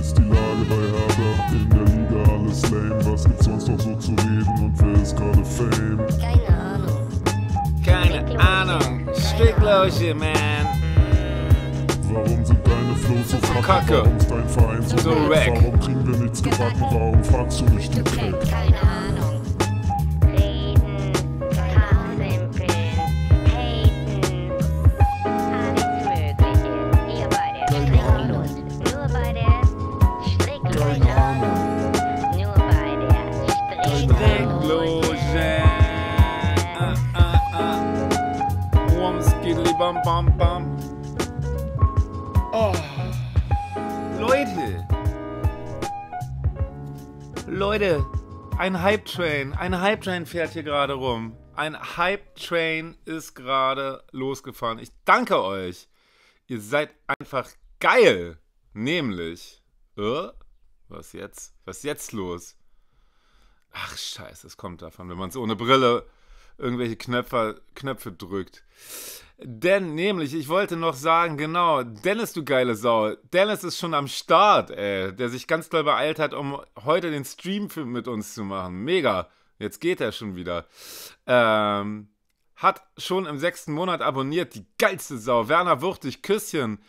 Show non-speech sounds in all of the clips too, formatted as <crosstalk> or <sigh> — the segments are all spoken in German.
ist die Lage bei Hertha? In der Liga alles lame, was gibt's sonst noch so zu reden und wer ist gerade Fame? Keine Ahnung. Keine Ahnung, Strickloge, man. Warum sind deine Flows so kacke? Warum ist dein Verein so, so weg? Warum kriegen wir nichts gebacken? Warum fragst du mich, du Keine Ahnung. ein Hype Train. Ein Hype Train fährt hier gerade rum. Ein Hype Train ist gerade losgefahren. Ich danke euch. Ihr seid einfach geil. Nämlich. Äh, was jetzt? Was ist jetzt los? Ach, scheiße, es kommt davon, wenn man es ohne Brille irgendwelche Knöpfe, Knöpfe drückt. Denn nämlich, ich wollte noch sagen, genau, Dennis, du geile Sau. Dennis ist schon am Start, ey, der sich ganz doll beeilt hat, um heute den Stream mit uns zu machen. Mega. Jetzt geht er schon wieder. Ähm, hat schon im sechsten Monat abonniert, die geilste Sau. Werner Wuchtig, Küsschen.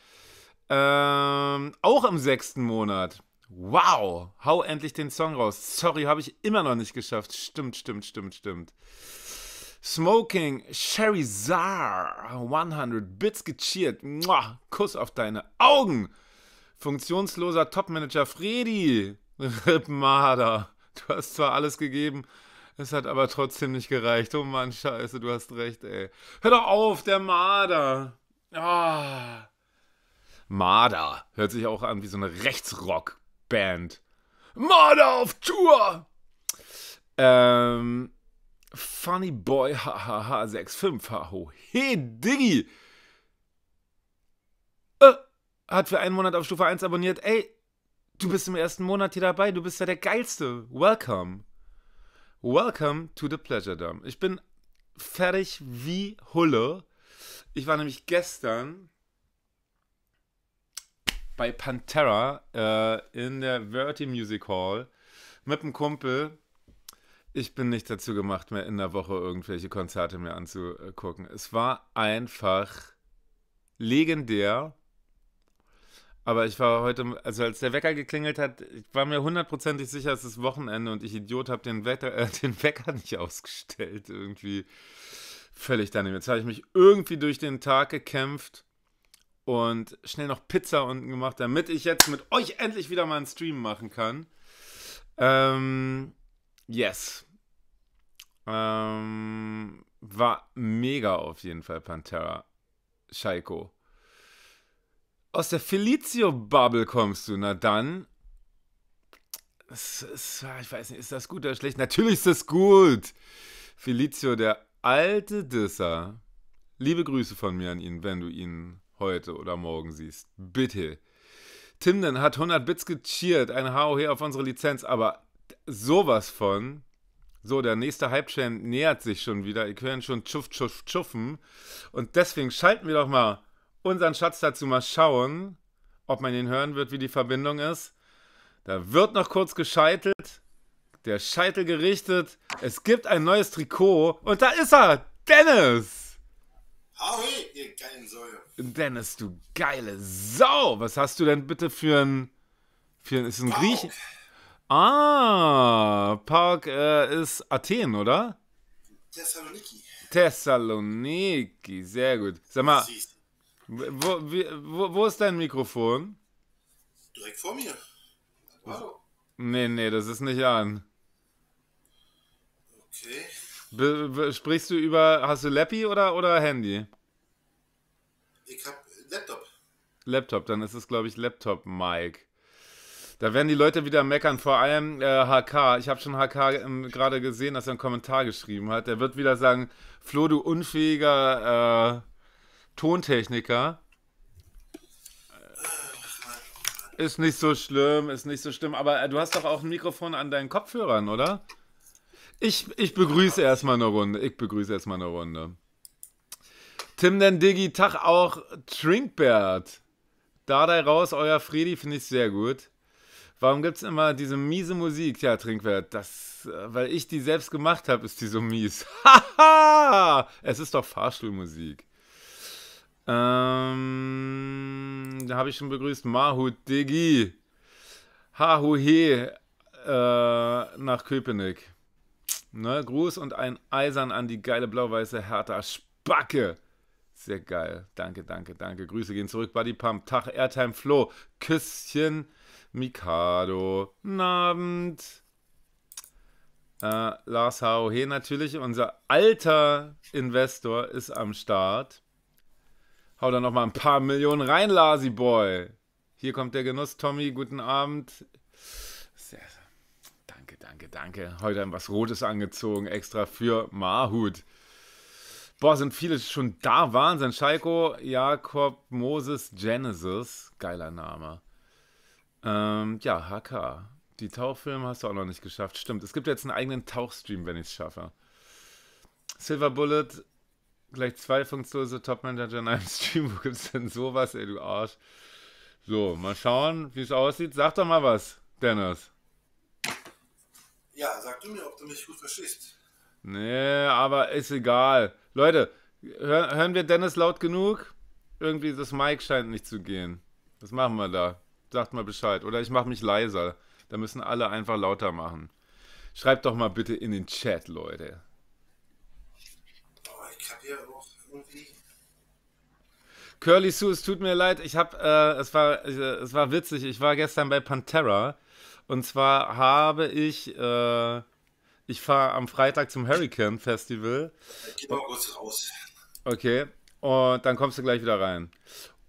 Ähm, auch im sechsten Monat. Wow, hau endlich den Song raus. Sorry, habe ich immer noch nicht geschafft. Stimmt, stimmt, stimmt, stimmt. Smoking Sherry Sherizar 100 Bits gecheert. Mua, Kuss auf deine Augen. Funktionsloser Topmanager Freddy Rippenmader. Du hast zwar alles gegeben, es hat aber trotzdem nicht gereicht. Oh Mann, scheiße, du hast recht, ey. Hör doch auf, der Marder. Ah. Marder hört sich auch an wie so eine Rechtsrock-Band. Marder auf Tour! Ähm, Funny Boy, hahaha, 65, haho. Hey, Diggi! Äh, hat für einen Monat auf Stufe 1 abonniert. Ey, du bist im ersten Monat hier dabei. Du bist ja der Geilste. Welcome. Welcome to the Pleasure Dome. Ich bin fertig wie Hulle. Ich war nämlich gestern bei Pantera äh, in der Verti Music Hall mit einem Kumpel ich bin nicht dazu gemacht, mir in der Woche irgendwelche Konzerte mir anzugucken. Es war einfach legendär. Aber ich war heute, also als der Wecker geklingelt hat, ich war mir hundertprozentig sicher, es ist Wochenende und ich Idiot habe den, äh, den Wecker nicht ausgestellt. Irgendwie völlig daneben. Jetzt habe ich mich irgendwie durch den Tag gekämpft und schnell noch Pizza unten gemacht, damit ich jetzt mit euch endlich wieder mal einen Stream machen kann. Ähm, Yes. Ähm, war mega auf jeden Fall Pantera. Scheiko. Aus der Felicio-Bubble kommst du, na dann. Es, es, ah, ich weiß nicht, ist das gut oder schlecht? Natürlich ist das gut. Felicio, der alte Disser. Liebe Grüße von mir an ihn, wenn du ihn heute oder morgen siehst. Bitte. Timden hat 100 Bits gecheert, ein HOH auf unsere Lizenz, aber sowas von. So, der nächste Hype-Chain nähert sich schon wieder. Ihr könnt schon tschuff, tschuff, tschuffen. Und deswegen schalten wir doch mal unseren Schatz dazu mal schauen, ob man ihn hören wird, wie die Verbindung ist. Da wird noch kurz gescheitelt. Der Scheitel gerichtet. Es gibt ein neues Trikot. Und da ist er, Dennis. hey, ihr geilen Säure. Dennis, du geile Sau. Was hast du denn bitte für ein... Für ein ist ein Griech... Ah, Park äh, ist Athen, oder? Thessaloniki. Thessaloniki, sehr gut. Sag mal, wo, wo, wo, ist dein Mikrofon? Direkt vor mir. Hallo. Nee, nee, das ist nicht an. Okay. Be, be, sprichst du über, hast du Lappi oder, oder Handy? Ich hab Laptop. Laptop, dann ist es, glaube ich, Laptop, Mike. Da werden die Leute wieder meckern, vor allem äh, HK. Ich habe schon HK ähm, gerade gesehen, dass er einen Kommentar geschrieben hat. Der wird wieder sagen, Flo, du unfähiger äh, Tontechniker. Äh, ist nicht so schlimm, ist nicht so schlimm. Aber äh, du hast doch auch ein Mikrofon an deinen Kopfhörern, oder? Ich, ich begrüße erstmal eine Runde. Ich begrüße erstmal eine Runde. Tim den Diggi, Tag auch Trinkbert. Da raus, euer Fredi, finde ich sehr gut. Warum gibt es immer diese miese Musik? Ja, Trinkwert, das, äh, weil ich die selbst gemacht habe, ist die so mies. <laughs> Haha! es ist doch Fahrstuhlmusik. Ähm, da habe ich schon begrüßt. Mahut Degi. Hahuhe äh, nach Köpenick. Ne, Gruß und ein Eisern an die geile blau-weiße Hertha Spacke. Sehr geil. Danke, danke, danke. Grüße gehen zurück. Buddy Pump. Tag Airtime Flo. Küsschen. Mikado. Guten Abend. Äh, Lars Hauhe natürlich, unser alter Investor, ist am Start. Hau da nochmal ein paar Millionen rein, Lasi Boy. Hier kommt der Genuss, Tommy. Guten Abend. Sehr, danke, danke, danke. Heute haben was Rotes angezogen, extra für Mahut. Boah, sind viele schon da. Wahnsinn. Schalko, Jakob, Moses, Genesis. Geiler Name. Ähm, ja, HK. Die Tauchfilme hast du auch noch nicht geschafft. Stimmt, es gibt jetzt einen eigenen Tauchstream, wenn ich es schaffe. Silver Bullet, gleich zwei funktionslose Topmanager in einem <laughs> Stream. Wo gibt es denn sowas, ey, du Arsch? So, mal schauen, wie es aussieht. Sag doch mal was, Dennis. Ja, sag du mir, ob du mich gut verstehst. Nee, aber ist egal. Leute, hör, hören wir Dennis laut genug? Irgendwie das Mic scheint nicht zu gehen. Was machen wir da? sagt mal Bescheid. Oder ich mache mich leiser. Da müssen alle einfach lauter machen. Schreibt doch mal bitte in den Chat, Leute. Boah, ich habe hier auch irgendwie. Curly Sue, es tut mir leid, ich habe, äh, es war, äh, es war witzig. Ich war gestern bei Pantera und zwar habe ich, äh, ich fahre am Freitag zum Hurricane Festival. Ich geh mal kurz raus. Okay, und dann kommst du gleich wieder rein.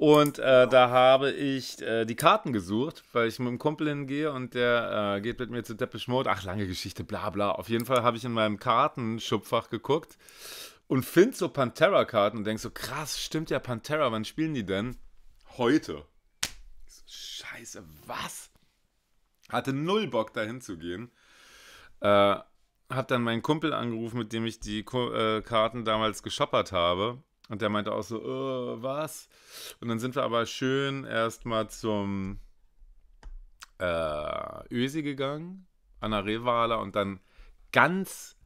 Und äh, da habe ich äh, die Karten gesucht, weil ich mit einem Kumpel hingehe und der äh, geht mit mir zu Deppisch Mode. Ach, lange Geschichte, bla bla. Auf jeden Fall habe ich in meinem Kartenschubfach geguckt und finde so Pantera-Karten und denke so, krass, stimmt ja Pantera, wann spielen die denn? Heute. So, Scheiße, was? Hatte null Bock, dahin zu gehen. Äh, hab dann meinen Kumpel angerufen, mit dem ich die äh, Karten damals geschoppert habe. Und der meinte auch so, oh, was? Und dann sind wir aber schön erstmal zum äh, Ösi gegangen, an der Rehwale und dann ganz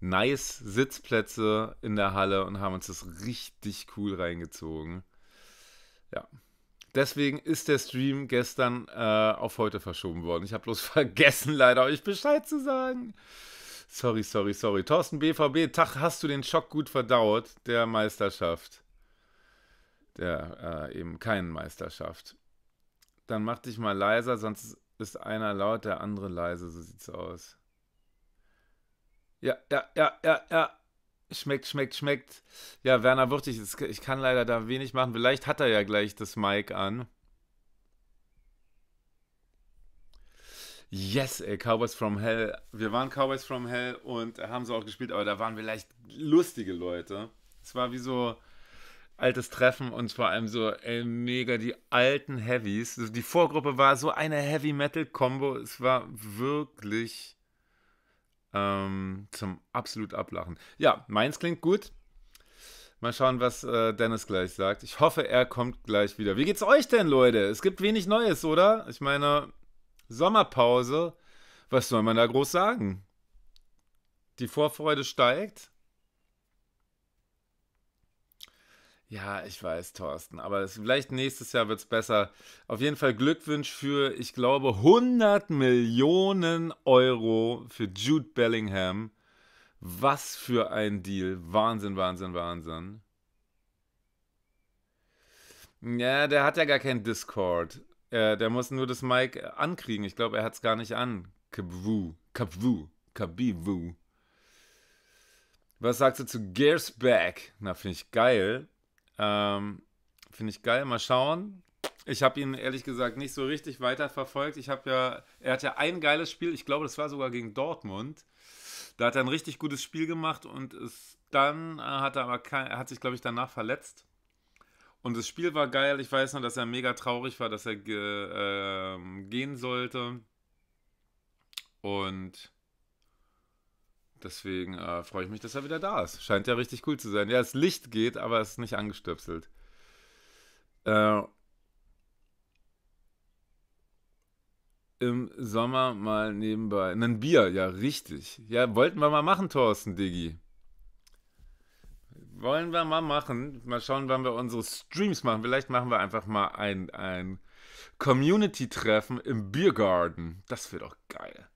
nice Sitzplätze in der Halle und haben uns das richtig cool reingezogen. Ja. Deswegen ist der Stream gestern äh, auf heute verschoben worden. Ich habe bloß <laughs> vergessen, leider euch Bescheid zu sagen. Sorry, sorry, sorry. Thorsten BVB, Tag, hast du den Schock gut verdaut der Meisterschaft? Der äh, eben keinen Meisterschaft. Dann mach dich mal leiser, sonst ist einer laut, der andere leise, so sieht's aus. Ja, ja, ja, ja, ja. Schmeckt, schmeckt, schmeckt. Ja, Werner Wurtig, ich kann leider da wenig machen. Vielleicht hat er ja gleich das Mic an. Yes, ey, Cowboys from Hell. Wir waren Cowboys from Hell und haben so auch gespielt, aber da waren wir leicht lustige Leute. Es war wie so altes Treffen und vor allem so ey, mega die alten Heavies. die Vorgruppe war so eine Heavy Metal Combo. Es war wirklich ähm, zum absolut ablachen. Ja, meins klingt gut. Mal schauen, was äh, Dennis gleich sagt. Ich hoffe, er kommt gleich wieder. Wie geht's euch denn, Leute? Es gibt wenig Neues, oder? Ich meine, Sommerpause. Was soll man da groß sagen? Die Vorfreude steigt. Ja, ich weiß, Thorsten, aber das, vielleicht nächstes Jahr wird es besser. Auf jeden Fall Glückwunsch für, ich glaube, 100 Millionen Euro für Jude Bellingham. Was für ein Deal. Wahnsinn, Wahnsinn, Wahnsinn. Ja, der hat ja gar kein Discord. Äh, der muss nur das Mic äh, ankriegen. Ich glaube, er hat es gar nicht an. Kabwu, Kabwu, Kabivu. Was sagst du zu Gears Back? Na, finde ich geil. Ähm, finde ich geil. Mal schauen. Ich habe ihn ehrlich gesagt nicht so richtig weiterverfolgt. Ich habe ja, er hat ja ein geiles Spiel. Ich glaube, das war sogar gegen Dortmund. Da hat er ein richtig gutes Spiel gemacht und ist dann äh, hat er aber kein, hat sich glaube ich danach verletzt. Und das Spiel war geil. Ich weiß nur, dass er mega traurig war, dass er ge, äh, gehen sollte. Und deswegen äh, freue ich mich, dass er wieder da ist. Scheint ja richtig cool zu sein. Ja, das Licht geht, aber es ist nicht angestöpselt. Äh, Im Sommer mal nebenbei. Ein Bier, ja, richtig. Ja, wollten wir mal machen, Thorsten, Diggi. Wollen wir mal machen. Mal schauen, wann wir unsere Streams machen. Vielleicht machen wir einfach mal ein, ein Community-Treffen im Biergarten. Das wird doch geil.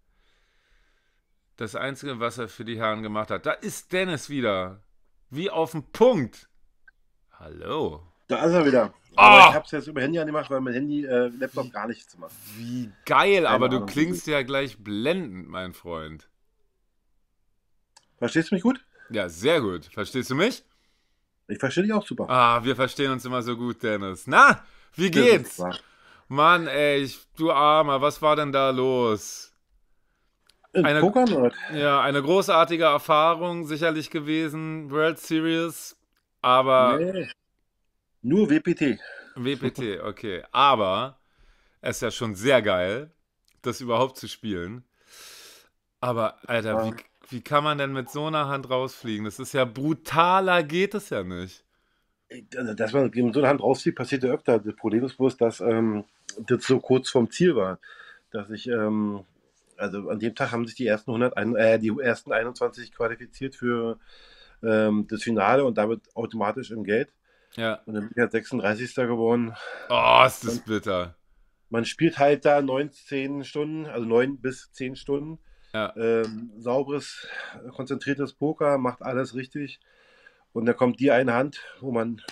Das Einzige, was er für die Herren gemacht hat. Da ist Dennis wieder. Wie auf dem Punkt. Hallo. Da ist er wieder. Aber oh! ich habe es jetzt über Handy angemacht, weil mein Handy, äh, Laptop wie, gar nichts macht. Wie geil, Keine aber Ahnung, du klingst ja gleich blendend, mein Freund. Verstehst du mich gut? Ja, sehr gut. Verstehst du mich? Ich verstehe dich auch super. Ah, wir verstehen uns immer so gut, Dennis. Na, wie geht's? Mann, ey, ich, du Armer, was war denn da los? In eine, ja, eine großartige Erfahrung sicherlich gewesen, World Series, aber. Nee, nur WPT. WPT, okay. Aber es ist ja schon sehr geil, das überhaupt zu spielen. Aber, Alter, wie, wie kann man denn mit so einer Hand rausfliegen? Das ist ja brutaler, geht es ja nicht. Äh, also, dass man mit so einer Hand rausfliegt, passiert ja öfter. Das Problem ist bloß, dass ähm, das so kurz vorm Ziel war, dass ich, ähm, also an dem Tag haben sich die ersten 100, äh, die ersten 21 qualifiziert für ähm, das Finale und damit automatisch im Geld. Ja. Und dann bin ich halt 36. geworden. Oh, ist das bitter. Man spielt halt da 19 Stunden, also 9 bis 10 Stunden. Ja. Ähm, sauberes, konzentriertes Poker, macht alles richtig. Und da kommt die eine Hand, wo man,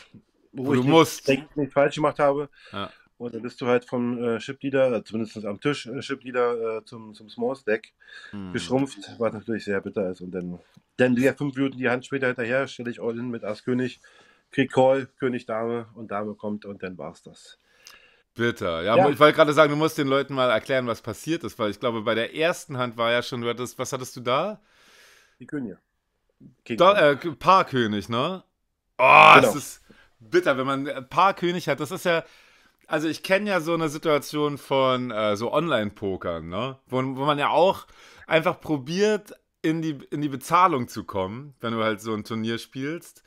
wo, wo ich musst. Nicht, nicht falsch gemacht habe. Ja. Und dann bist du halt vom äh, Chipleader, äh, zumindest am Tisch äh, Chipleader äh, zum, zum Small Stack hm. geschrumpft, was natürlich sehr bitter ist. Und dann, dann ja fünf Minuten die Hand später hinterher, stelle ich all in mit Ass König, krieg Call, König Dame und Dame kommt und dann war's das. Bitter. Ja, ja. ich wollte gerade sagen, du musst den Leuten mal erklären, was passiert ist, weil ich glaube, bei der ersten Hand war ja schon, du hattest, was hattest du da? Die Könige. Da, äh, Paarkönig, ne? Oh, genau. es ist bitter, wenn man äh, Paarkönig hat. Das ist ja, also ich kenne ja so eine Situation von äh, so Online-Pokern, ne? Wo, wo man ja auch einfach probiert, in die, in die Bezahlung zu kommen, wenn du halt so ein Turnier spielst.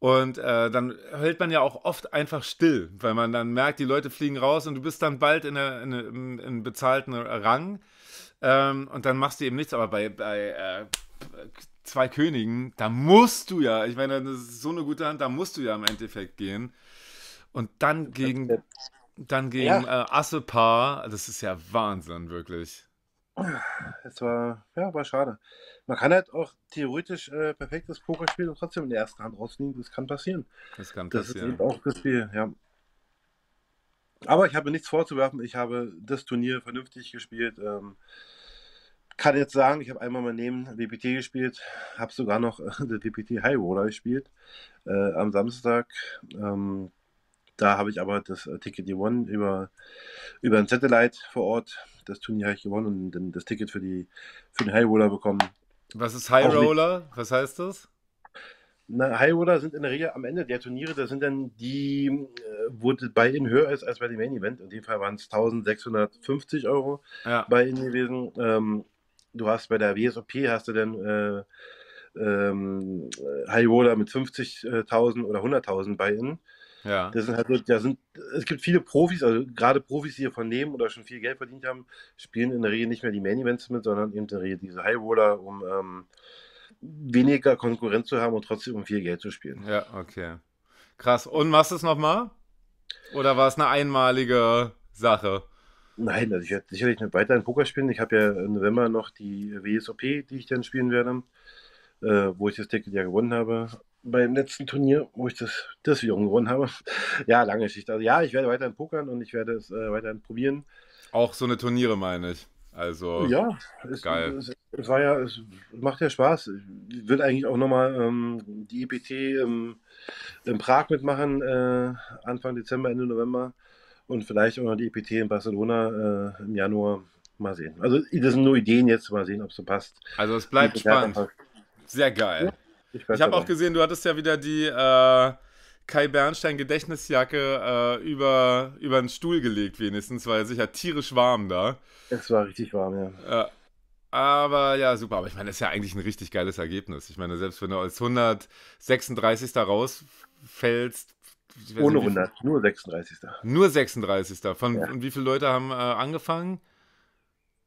Und äh, dann hält man ja auch oft einfach still, weil man dann merkt, die Leute fliegen raus und du bist dann bald in, einem bezahlten Rang. Ähm, und dann machst du eben nichts. Aber bei, bei äh, zwei Königen, da musst du ja, ich meine, das ist so eine gute Hand, da musst du ja im Endeffekt gehen. Und dann gegen, dann gegen ja. äh, Assepar, das ist ja Wahnsinn, wirklich. Es war, ja, war schade man kann halt auch theoretisch äh, perfektes Poker spielen und trotzdem in der ersten Hand rausliegen. Das kann passieren. Das kann passieren. Das ist eben auch das Spiel, ja. Aber ich habe nichts vorzuwerfen. Ich habe das Turnier vernünftig gespielt. Ähm, kann jetzt sagen, ich habe einmal mein neben WPT gespielt, habe sogar noch äh, <laughs> der WPT High Roller gespielt äh, am Samstag. Ähm, da habe ich aber das äh, Ticket gewonnen über, über ein Satellite vor Ort. Das Turnier habe ich gewonnen und dann das Ticket für, die, für den High Roller bekommen. Was ist High Roller? Was heißt das? Na, High Roller sind in der Regel am Ende der Turniere, das sind dann die, äh, wo bei ihnen höher ist als bei dem Main Event. In dem Fall waren es 1650 Euro ja. bei ihnen gewesen. Ähm, du hast bei der WSOP hast du dann äh, ähm, High Roller mit 50.000 oder 100.000 bei ihnen. Ja. Das sind halt so, da sind, es gibt viele Profis, also gerade Profis, die hiervon leben oder schon viel Geld verdient haben, spielen in der Regel nicht mehr die Main Events mit, sondern eben in der Regel diese High Roller, um ähm, weniger Konkurrenz zu haben und trotzdem um viel Geld zu spielen. Ja, okay. Krass. Und machst du es nochmal? Oder war es eine einmalige Sache? Nein, also ich werde sicherlich nicht weiter in Poker spielen. Ich habe ja im November noch die WSOP, die ich dann spielen werde, äh, wo ich das Ticket ja gewonnen habe beim letzten Turnier, wo ich das Diszion gewonnen habe. <laughs> Ja, lange Geschichte. Also ja, ich werde weiterhin pokern und ich werde es äh, weiterhin probieren. Auch so eine Turniere meine ich. Also ja, es, geil. Es, es, war ja, es macht ja Spaß. Ich würde eigentlich auch nochmal ähm, die EPT im, ähm, in Prag mitmachen, äh, Anfang Dezember, Ende November. Und vielleicht auch noch die EPT in Barcelona äh, im Januar. Mal sehen. Also das sind nur Ideen jetzt, mal sehen, ob es so passt. Also es bleibt spannend. Sehr geil. Ja. Ich, ich habe auch gesehen, du hattest ja wieder die äh, Kai Bernstein Gedächtnisjacke äh, über, über einen Stuhl gelegt, wenigstens, weil sicher tierisch warm da. Es war richtig warm, ja. Äh, aber ja, super. Aber ich meine, das ist ja eigentlich ein richtig geiles Ergebnis. Ich meine, selbst wenn du als 136. rausfällst, ohne 100, viel, nur 36. Nur 36. Von, ja. Und wie viele Leute haben äh, angefangen?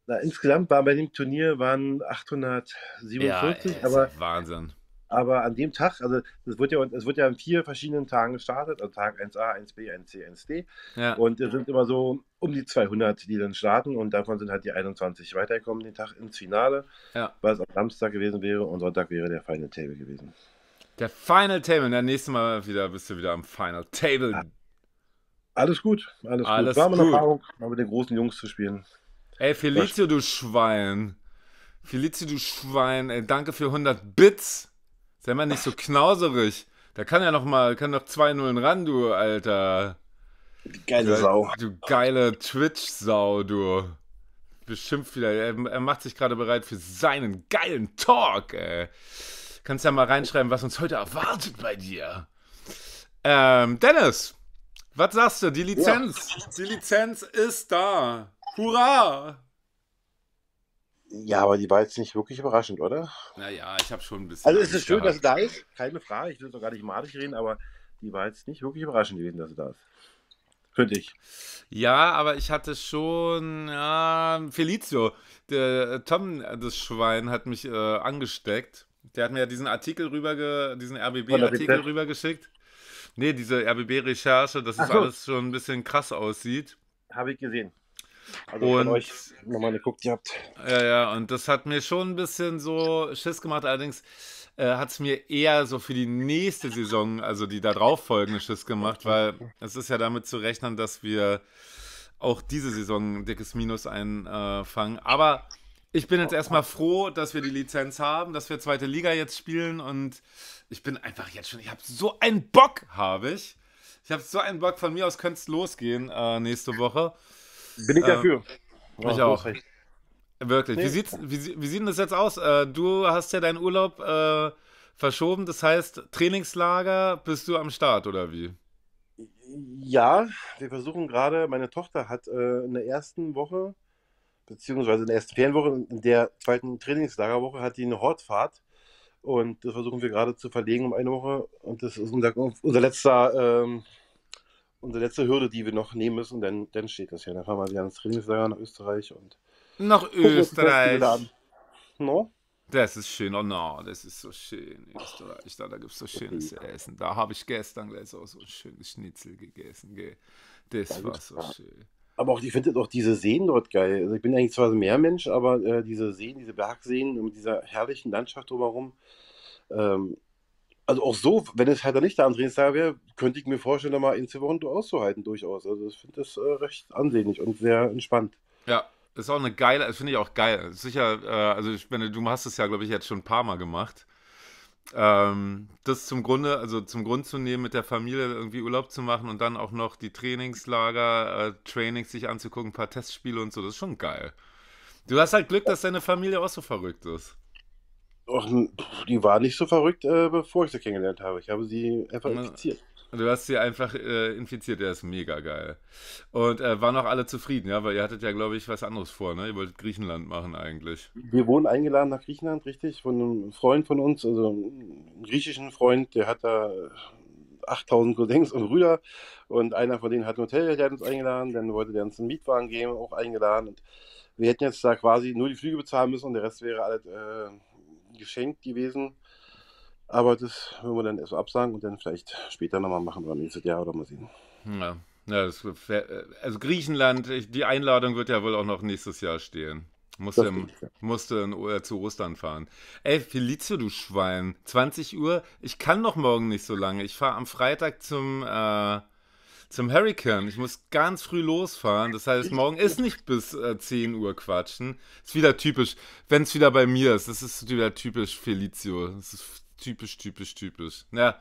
Na, insgesamt waren bei dem Turnier waren 847, ja, aber Wahnsinn. Aber an dem Tag, also es wird ja, es wird ja an vier verschiedenen Tagen gestartet, also Tag 1a, 1b, 1c, 1d. Ja. Und es sind immer so um die 200, die dann starten und davon sind halt die 21 weitergekommen den Tag ins Finale, ja. was am Samstag gewesen wäre und Sonntag wäre der Final Table gewesen. Der Final Table, der nächste Mal wieder bist du wieder am Final Table. Ah. Alles gut, alles, alles gut. War eine Erfahrung, mal mit den großen Jungs zu spielen. Ey, Felicio, du Schwein. Felicio, du Schwein, ey, danke für 100 Bits. Sei mal nicht so knauserig. Da kann ja noch mal, kann noch 2-0 ran, du, Alter. Geile du, Sau. Du geile Twitch-Sau, du. Beschimpft wieder. Er, er macht sich gerade bereit für seinen geilen Talk, ey. Kannst ja mal reinschreiben, was uns heute erwartet bei dir. Ähm, Dennis, was sagst du? Die Lizenz. Ja. Die Lizenz ist da. Hurra! Ja, aber die war jetzt nicht wirklich überraschend, oder? Naja, ich habe schon ein bisschen. Also es ist schön, gehabt. dass sie da ist, keine Frage. Ich will doch gar nicht madig reden, aber die war jetzt nicht wirklich überraschend gewesen, dass sie da ist. Könnte ich. Ja, aber ich hatte schon ja, Felicio. Der äh, Tom, äh, das Schwein, hat mich äh, angesteckt. Der hat mir ja diesen Artikel rübergeschickt, diesen RBB-Artikel rübergeschickt. Nee, diese RBB-Recherche, dass es so. alles schon ein bisschen krass aussieht. Habe ich gesehen. Also und, euch nochmal geguckt, ihr habt. Ja, ja, und das hat mir schon ein bisschen so Schiss gemacht. Allerdings äh, hat es mir eher so für die nächste Saison, also die darauf folgende Schiss gemacht, weil es ist ja damit zu rechnen, dass wir auch diese Saison ein dickes Minus einfangen. Äh, Aber ich bin jetzt erstmal froh, dass wir die Lizenz haben, dass wir zweite Liga jetzt spielen und ich bin einfach jetzt schon, ich habe so einen Bock, habe ich. Ich habe so einen Bock, von mir aus könnte es losgehen äh, nächste Woche. Bin ich ähm, dafür. Ähm, ich auch. Recht. Wirklich. Nee. Wie, sieht's, wie, wie sieht denn das jetzt aus? Äh, du hast ja deinen Urlaub äh, verschoben, das heißt, Trainingslager bist du am Start oder wie? Ja, wir versuchen gerade, meine Tochter hat äh, in der ersten Woche, beziehungsweise in der ersten Ferienwoche, in der zweiten Trainingslagerwoche hat die eine Hortfahrt und das versuchen wir gerade zu verlegen um eine Woche und das ist unser, unser letzter ähm, unsere letzte Hürde, die wir noch nehmen müssen, denn dann steht das ja. Dann fahren wir wieder ins Trainingslager nach Österreich und. Nach Österreich! No? Das ist schön, oh no, das ist so schön. Österreich, da, da gibt es so schönes okay. Essen. Da habe ich gestern gleich so, so ein schönes Schnitzel gegessen. Gell. Das ja, war so klar. schön. Aber auch, ich finde auch diese Seen dort geil. Also ich bin eigentlich zwar ein Meermensch, aber äh, diese Seen, diese Bergseen mit dieser herrlichen Landschaft drumherum, ähm, also auch so, wenn es halt nicht der Andreas-Tag wäre, könnte ich mir vorstellen, da mal in zwei Silverhundo auszuhalten, durchaus. Also ich finde das äh, recht ansehnlich und sehr entspannt. Ja, ist auch eine geile, das finde ich auch geil. Sicher, äh, also ich meine, du hast es ja, glaube ich, jetzt schon ein paar Mal gemacht. Ähm, das zum Grunde, also zum Grund zu nehmen, mit der Familie irgendwie Urlaub zu machen und dann auch noch die Trainingslager, äh, Trainings sich anzugucken, ein paar Testspiele und so, das ist schon geil. Du hast halt Glück, dass deine Familie auch so verrückt ist. Och, die war nicht so verrückt, äh, bevor ich sie kennengelernt habe. Ich habe sie einfach infiziert. Du hast sie einfach äh, infiziert, der ist mega geil. Und äh, waren auch alle zufrieden, ja, weil ihr hattet ja, glaube ich, was anderes vor, ne? Ihr wolltet Griechenland machen eigentlich. Wir wurden eingeladen nach Griechenland, richtig, von einem Freund von uns, also einem griechischen Freund, der hat da 8000 Cousins und Brüder und einer von denen hat ein Hotel, der hat uns eingeladen, dann wollte der uns einen Mietwagen geben, auch eingeladen und wir hätten jetzt da quasi nur die Flüge bezahlen müssen und der Rest wäre alles äh, geschenkt gewesen. Aber das würden wir dann erst absagen und dann vielleicht später nochmal machen oder nächstes Jahr oder mal sehen. Ja, ja wär, also Griechenland, die Einladung wird ja wohl auch noch nächstes Jahr stehen. Musste, im, ja. musste in, äh, zu Ostern fahren. Ey, Felice, du Schwein. 20 Uhr. Ich kann noch morgen nicht so lange. Ich fahre am Freitag zum äh, zum Hurricane. Ich muss ganz früh losfahren. Das heißt, morgen ist <laughs> nicht bis äh, 10 Uhr quatschen. Ist wieder typisch. Wenn es wieder bei mir ist, das ist wieder typisch Felicio. Das ist typisch, typisch, typisch. Ja,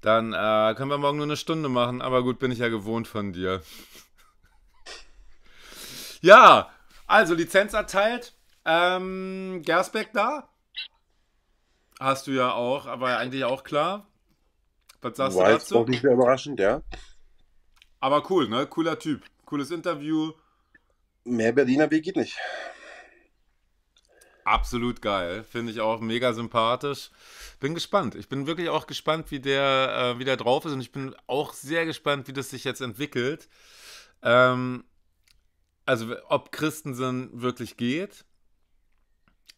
dann äh, können wir morgen nur eine Stunde machen. Aber gut, bin ich ja gewohnt von dir. <laughs> ja, also Lizenz erteilt. Ähm, Gersbeck da? Hast du ja auch, aber eigentlich auch klar. Was sagst Wild du dazu? Auch nicht mehr überraschend, ja. Aber cool, ne? Cooler Typ. Cooles Interview. Mehr Berliner Weg geht nicht. Absolut geil. Finde ich auch mega sympathisch. Bin gespannt. Ich bin wirklich auch gespannt, wie der, äh, wie der drauf ist. Und ich bin auch sehr gespannt, wie das sich jetzt entwickelt. Ähm, also, ob Christensen wirklich geht.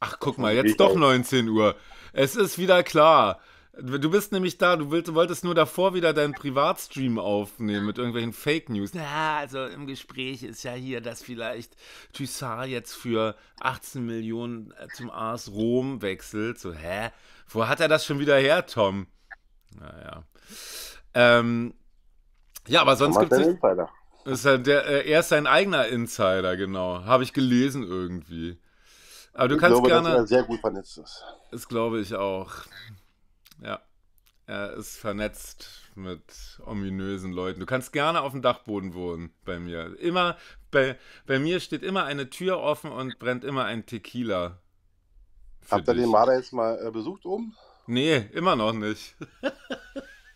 Ach, guck mal, jetzt doch 19 Uhr. Es ist wieder klar. Du bist nämlich da, du wolltest nur davor wieder deinen Privatstream aufnehmen mit irgendwelchen Fake News. Ja, also im Gespräch ist ja hier, dass vielleicht Thyssar jetzt für 18 Millionen äh, zum Ars Rom wechselt. So, hä? Wo hat er das schon wieder her, Tom? Naja. Ähm, ja, aber sonst gibt es. Ist halt der, äh, er ist sein eigener Insider, genau. Habe ich gelesen irgendwie. Aber du ich kannst glaube, gerne. Dass er sehr gut vernetzt ist. Das glaube ich auch. Ja. Er ist vernetzt mit ominösen Leuten. Du kannst gerne auf dem Dachboden wohnen bei mir. Immer, bei, bei mir steht immer eine Tür offen und brennt immer ein Tequila. Habt ihr den Marder jetzt mal äh, besucht oben? Nee, immer noch nicht.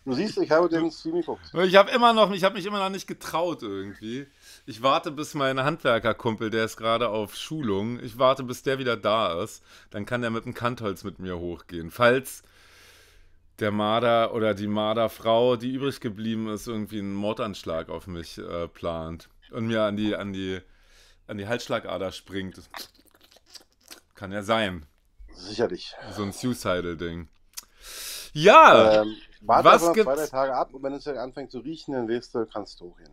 du siehst, ich habe den Stream geguckt. <laughs> Ich habe immer noch, ich habe mich immer noch nicht getraut irgendwie. Ich warte, bis mein Handwerkerkumpel, der ist gerade auf Schulung, ich warte, bis der wieder da ist. Dann kann der mit dem Kantholz mit mir hochgehen. Falls der Marder oder die Marderfrau, die übrig geblieben ist, irgendwie einen Mordanschlag auf mich äh, plant und mir an die, an die, an die Halsschlagader springt. Kann ja sein. Sicherlich. So ein Suicidal-Ding. Ja! Ähm, warte was gibt's? zwei, drei Tage ab und wenn es anfängt zu riechen, dann wirst du, kannst du hochgehen.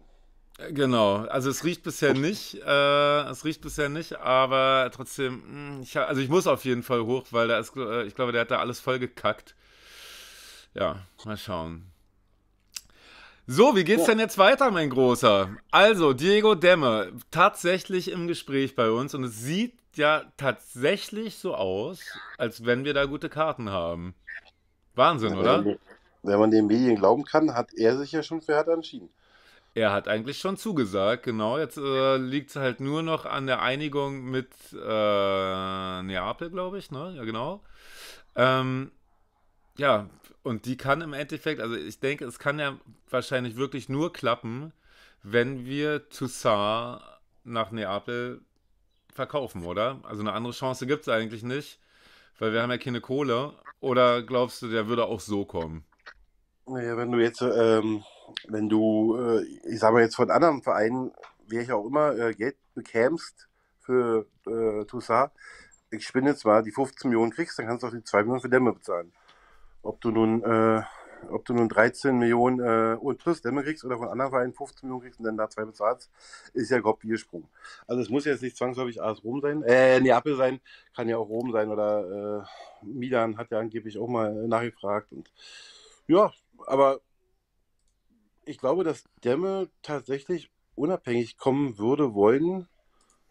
Äh, genau, also es riecht bisher nicht, äh, es riecht bisher nicht, aber trotzdem, hm, ich also ich muss auf jeden Fall hoch, weil da ist, äh, ich glaube, der hat da alles voll gekackt ja, mal schauen. So, wie geht's denn jetzt weiter, mein Großer? Also, Diego Demme, tatsächlich im Gespräch bei uns und es sieht ja tatsächlich so aus, als wenn wir da gute Karten haben. Wahnsinn, oder? Wenn man den Medien glauben kann, hat er sich ja schon für Hertha entschieden. Er hat eigentlich schon zugesagt, genau. Jetzt äh, liegt es halt nur noch an der Einigung mit äh, Neapel, glaube ich, ne? Ja, genau. Ähm, ja, und die kann im Endeffekt, also ich denke, es kann ja wahrscheinlich wirklich nur klappen, wenn wir Toussaint nach Neapel verkaufen, oder? Also eine andere Chance gibt es eigentlich nicht, weil wir haben ja keine Kohle. Oder glaubst du, der würde auch so kommen? Naja, wenn du jetzt, ähm, wenn du, äh, ich sag mal jetzt von anderen Vereinen, wer ich auch immer, äh, Geld bekämst für äh, Toussaint, ich spinne jetzt mal, die 15 Millionen kriegst, dann kannst du auch die 2 Millionen für Dämme bezahlen ob du nun, äh, ob du nun 13 Millionen äh, und plus Dämme kriegst oder von anderen Vereinen 15 Millionen kriegst und dann da zwei bezahlst, ist ja grob gesprungen. Also es muss jetzt nicht zwangsläufig AS Rom sein, äh, Neapel sein, kann ja auch Rom sein oder äh, Milan hat ja angeblich auch mal äh, nachgefragt und ja, aber ich glaube, dass Dämme tatsächlich unabhängig kommen würde wollen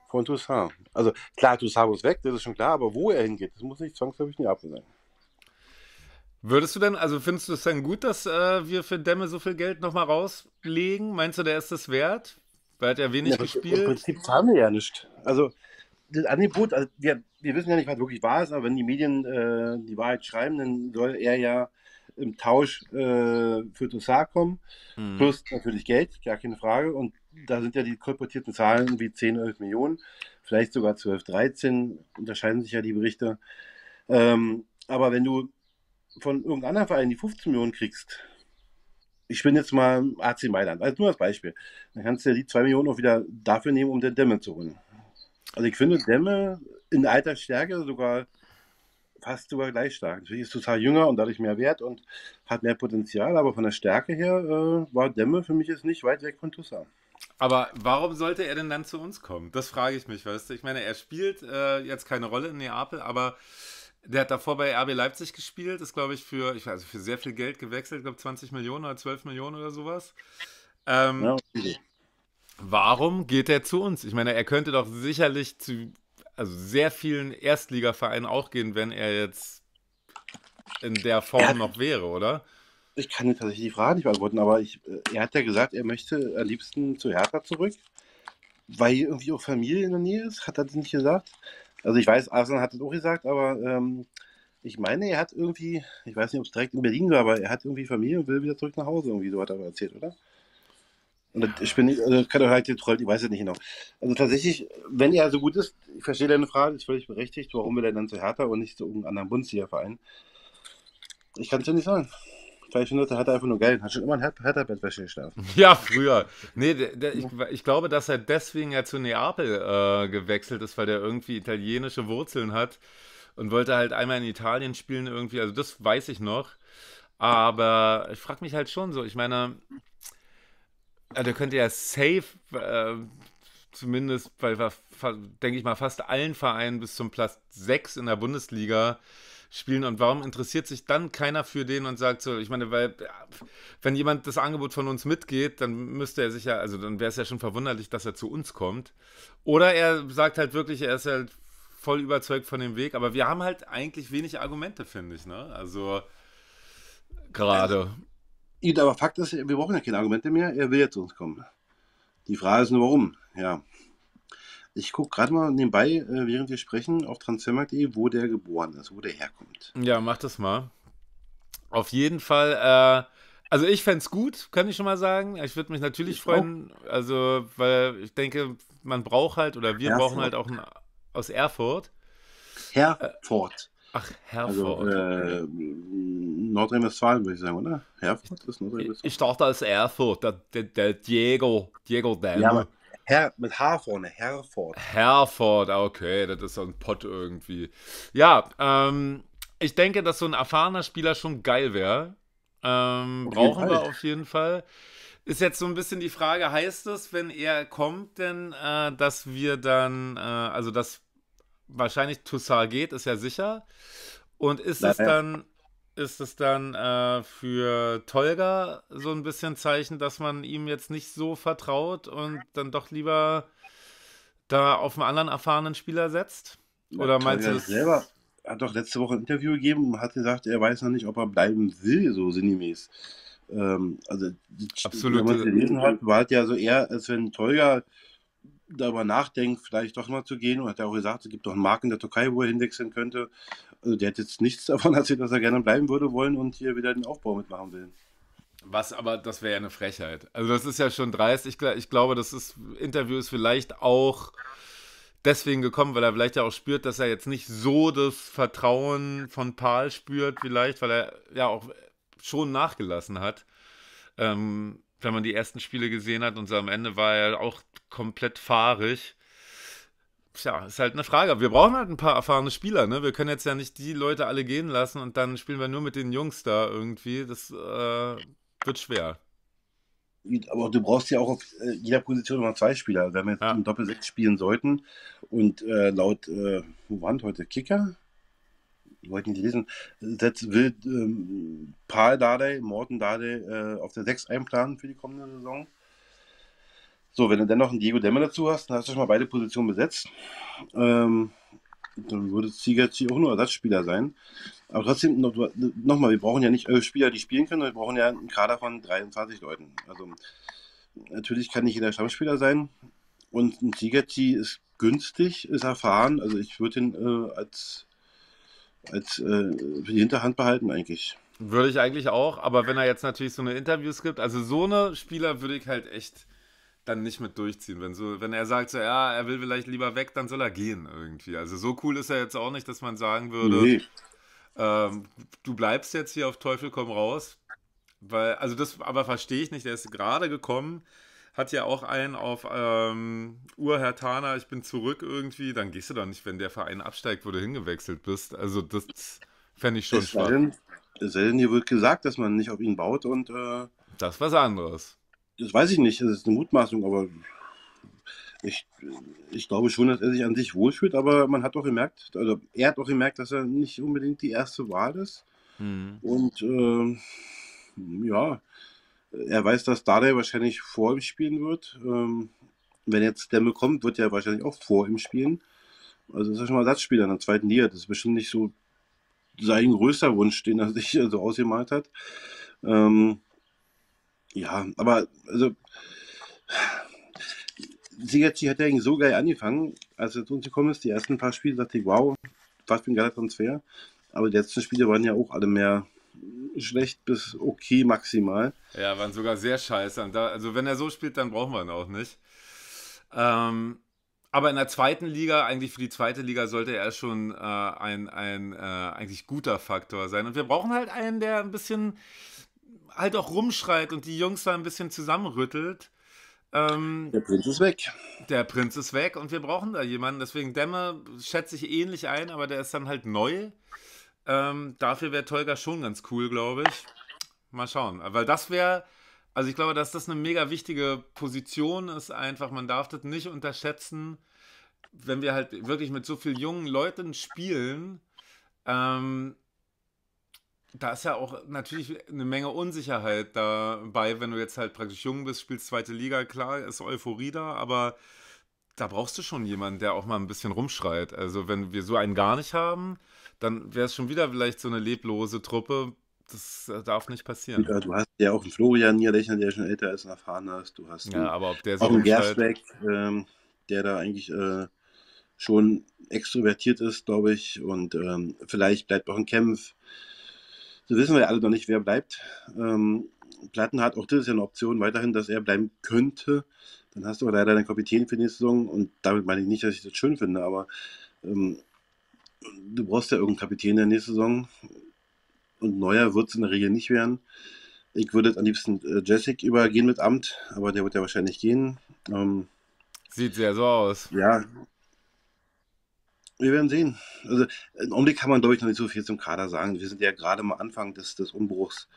von Toussaint. Also klar, Toussaint muss weg, das ist schon klar, aber wo er hingeht, das muss nicht zwangsläufig Neapel sein. Würdest du denn, also findest du es dann gut, dass äh, wir für Dämme so viel Geld nochmal rauslegen? Meinst du, der ist das wert? Weil er hat ja wenig ja, gespielt? Im Prinzip zahlen wir ja nicht. Also das Angebot, also wir, wir wissen ja nicht, was wirklich wahr ist, aber wenn die Medien äh, die Wahrheit schreiben, dann soll er ja im Tausch äh, für Toussaint kommen, hm. plus natürlich Geld, gar keine Frage. Und da sind ja die kolportierten Zahlen wie 10, 11 Millionen, vielleicht sogar 12, 13, unterscheiden sich ja die Berichte. Ähm, aber wenn du von irgendeinem Verein die 15 Millionen kriegst, ich bin jetzt mal AC Mailand, also nur als Beispiel, dann kannst du ja die 2 Millionen auch wieder dafür nehmen, um den Dämme zu holen. Also ich finde Dämme in alter Stärke sogar fast sogar gleich stark. Natürlich ist total jünger und dadurch mehr wert und hat mehr Potenzial, aber von der Stärke her äh, war Dämme für mich jetzt nicht weit weg von Tussa. Aber warum sollte er denn dann zu uns kommen? Das frage ich mich, weißt du? Ich meine, er spielt äh, jetzt keine Rolle in Neapel, aber der hat davor bei RB Leipzig gespielt, ist, glaube ich, für, ich weiß, für sehr viel Geld gewechselt, ich glaube 20 Millionen oder 12 Millionen oder sowas. Ähm, ja, Warum geht er zu uns? Ich meine, er könnte doch sicherlich zu also sehr vielen Erstligavereinen auch gehen, wenn er jetzt in der Form hat, noch wäre, oder? Ich kann mir tatsächlich die Frage nicht beantworten, aber ich, äh, er hat ja gesagt, er möchte am liebsten zu Hertha zurück, weil irgendwie auch Familie in der Nähe ist, hat er das nicht gesagt? Also ich weiß, Arsene hat es auch gesagt, aber ähm, ich meine, er hat irgendwie, ich weiß nicht, ob es direkt in Berlin war, aber er hat irgendwie Familie und will wieder zurück nach Hause, irgendwie so hat er aber erzählt, oder? Und ich bin nicht, also kann doch halt getrollt, ich weiß es nicht genau. Also tatsächlich, wenn er so gut ist, ich verstehe deine Frage, ist völlig berechtigt, warum will er dann zu Hertha und nicht zu irgendeinem anderen Bundesliga-Verein? Ich kann es ja nicht sagen. Vielleicht hat er einfach nur Geld. Hat schon immer ein Hertha-Bettwäsche geschlafen. <laughs> Ja, früher. Nee, der, der, ich, ich, glaube, dass er deswegen ja zu Neapel äh, gewechselt ist, weil der irgendwie italienische Wurzeln hat und wollte halt einmal in Italien spielen irgendwie. Also das weiß ich noch. Aber ich frage mich halt schon so. Ich meine, also der könnte ja safe, äh, zumindest bei, denke ich mal, fast allen Vereinen bis zum Platz 6 in der Bundesliga spielen und warum interessiert sich dann keiner für den und sagt so, ich meine, weil wenn jemand das Angebot von uns mitgeht, dann müsste er sich ja, also dann wäre es ja schon verwunderlich, dass er zu uns kommt. Oder er sagt halt wirklich, er ist halt voll überzeugt von dem Weg, aber wir haben halt eigentlich wenig Argumente, finde ich, ne? Also gerade. Also, aber Fakt ist, wir brauchen ja keine Argumente mehr, er will ja zu uns kommen. Die Frage ist nur, warum, ja. Ich gucke gerade mal nebenbei, äh, während wir sprechen, auf transfermarkt.de, wo der geboren ist, wo der herkommt. Ja, mach das mal. Auf jeden Fall. Äh, also ich fände es gut, kann ich schon mal sagen. Ich würde mich natürlich ich freuen, auch. also weil ich denke, man braucht halt oder wir Herford. brauchen halt auch einen aus Erfurt. Herford. Ach, also, Herford. Also, äh, Nordrhein-Westfalen würde ich sagen, oder? Herford ist Nordrhein-Westfalen. Ich dachte als Erfurt, der, der, der Diego, Diego Dämmer. Ja, Her mit H vorne, Herford. Herford, ah, okay, das ist so ein Pott irgendwie. Ja, ähm, ich denke, dass so ein erfahrener Spieler schon geil wäre. Ähm, brauchen Fall. wir auf jeden Fall. Ist jetzt so ein bisschen die Frage, heißt es, wenn er kommt, denn, äh, dass wir dann, äh, also dass wahrscheinlich Toussaint geht, ist ja sicher. Und ist Nein, es dann, ist es dann äh, für Tolga so ein bisschen Zeichen, dass man ihm jetzt nicht so vertraut und dann doch lieber da auf einen anderen erfahrenen Spieler setzt? Oder ja, meinst Tolga du das? selber hat doch letzte Woche ein Interview gegeben und hat gesagt, er weiß noch nicht, ob er bleiben will, so sinngemäß. Ähm, also, Absolut. wenn man es gelesen hat, war es ja so eher, als wenn Tolga darüber nachdenkt, vielleicht doch mal zu gehen. Und hat er auch gesagt, es gibt doch einen Markt in der Türkei, wo er hinwechseln könnte. Also der hat jetzt nichts <laughs> davon erzählt, dass er gerne bleiben würde wollen und hier wieder den Aufbau mitmachen will. Was aber, das wäre ja eine Frechheit. Also das ist ja schon dreist. Ich, ich glaube, das ist, Interview ist vielleicht auch deswegen gekommen, weil er vielleicht ja auch spürt, dass er jetzt nicht so das Vertrauen von Paul spürt, vielleicht, weil er ja auch schon nachgelassen hat. Ähm, wenn man die ersten Spiele gesehen hat und so am Ende war er auch komplett fahrig. Tja, ist halt eine Frage. Wir brauchen halt ein paar erfahrene Spieler, ne? Wir können jetzt ja nicht die Leute alle gehen lassen und dann spielen wir nur mit den Jungs da irgendwie. Das äh, wird schwer. Aber du brauchst ja auch auf äh, jeder Position immer zwei Spieler. Wenn wir jetzt ja. im Doppel-6 spielen sollten und äh, laut, äh, wo waren heute? Kicker? wollte nicht lesen, setzt, will ähm, Paul Dardai, Morten Dardai äh, auf der 6 einplanen für die kommende Saison. So, wenn du dennoch einen Diego Demme dazu hast, dann hast du schon mal beide Positionen besetzt. Ähm, dann würde Zigaci auch nur Ersatzspieler sein. Aber trotzdem, nochmal, wir brauchen ja nicht Spieler, die spielen können, wir brauchen ja einen Kader von 23 Leuten. Also, natürlich kann nicht jeder Stammspieler sein. Und ein Zigaci ist günstig, ist erfahren. Also, ich würde ihn äh, als als äh, für die Hinterhand behalten eigentlich. Würde ich eigentlich auch, aber wenn er jetzt natürlich so eine Interviews gibt, also so eine Spieler würde ich halt echt dann nicht mit durchziehen. Wenn, so, wenn er sagt, so, ja, er will vielleicht lieber weg, dann soll er gehen irgendwie. Also so cool ist er jetzt auch nicht, dass man sagen würde, nee. ähm, du bleibst jetzt hier auf Teufel komm raus. Weil, also das aber verstehe ich nicht, der ist gerade gekommen hat ja auch einen auf ähm, Herr Tana, ich bin zurück irgendwie, dann gehst du doch nicht, wenn der Verein absteigt, wo du hingewechselt bist. Also das fände ich schon schwer. schwach. es sei denn, hier wird gesagt, dass man nicht auf ihn baut und... Äh, das ist was anderes. Das weiß ich nicht, das ist eine Mutmaßung, aber ich, ich glaube schon, dass er sich an sich wohlfühlt, aber man hat doch gemerkt, also er hat doch gemerkt, dass er nicht unbedingt die erste Wahl ist. Mhm. Und äh, ja, er weiß, dass Dardai wahrscheinlich vor ihm spielen wird. Ähm, wenn jetzt Demme kommt, wird er wahrscheinlich auch vor ihm spielen. Also das ist er schon mal Ersatzspieler in der zweiten Liga. Das ist bestimmt nicht so sein größter Wunsch, den er sich so also ausgemalt hat. Ähm, ja, aber also Sigaci hat ja eigentlich so geil angefangen, als er zu uns gekommen ist. Die ersten paar Spiele dachte ich, wow, was für ein geiler Transfer. Aber die letzten Spiele waren ja auch alle mehr schlecht bis okay maximal. Ja, waren sogar sehr scheiße. Da, also wenn er so spielt, dann brauchen wir ihn auch nicht. Ähm, aber in der zweiten Liga, eigentlich für die zweite Liga, sollte er schon äh, ein, ein äh, eigentlich guter Faktor sein. Und wir brauchen halt einen, der ein bisschen halt auch rumschreit und die Jungs da ein bisschen zusammenrüttelt. Ähm, der Prinz ist weg. Der Prinz ist weg und wir brauchen da jemanden. Deswegen Dämme schätze ich ähnlich ein, aber der ist dann halt neu. Ähm, dafür wäre Tolga schon ganz cool, glaube ich. Mal schauen. Weil das wäre, also ich glaube, dass das eine mega wichtige Position ist, einfach. Man darf das nicht unterschätzen, wenn wir halt wirklich mit so vielen jungen Leuten spielen. Ähm, da ist ja auch natürlich eine Menge Unsicherheit dabei, wenn du jetzt halt praktisch jung bist, spielst zweite Liga, klar, ist Euphorie da, aber da brauchst du schon jemanden, der auch mal ein bisschen rumschreit. Also wenn wir so einen gar nicht haben, dann wäre es schon wieder vielleicht so eine leblose Truppe. Das äh, darf nicht passieren. Ja, du hast ja auch einen Florian Nierlechner, der schon älter ist und erfahren ist. Du hast ja, aber ob der auch einen Gerstweg, ähm, der da eigentlich äh, schon extrovertiert ist, glaube ich. Und ähm, vielleicht bleibt auch ein Kämpf. So wissen wir ja alle noch nicht, wer bleibt. Ähm, Platten hat auch das ist ja eine Option weiterhin, dass er bleiben könnte. Dann hast du aber leider deinen Kapitän für die Saison. Und damit meine ich nicht, dass ich das schön finde, aber ähm, du brauchst ja irgendeinen Kapitän der nächsten Saison. Und Neuer wird es in der Regel nicht werden. Ich würde am liebsten äh, Jessic übergehen mit Amt, aber der wird ja wahrscheinlich gehen. Ähm, Sieht sehr so aus. Ja. Wir werden sehen. Also im Augenblick kann man, glaube ich, noch nicht so viel zum Kader sagen. Wir sind ja gerade am Anfang des, des Umbruchs.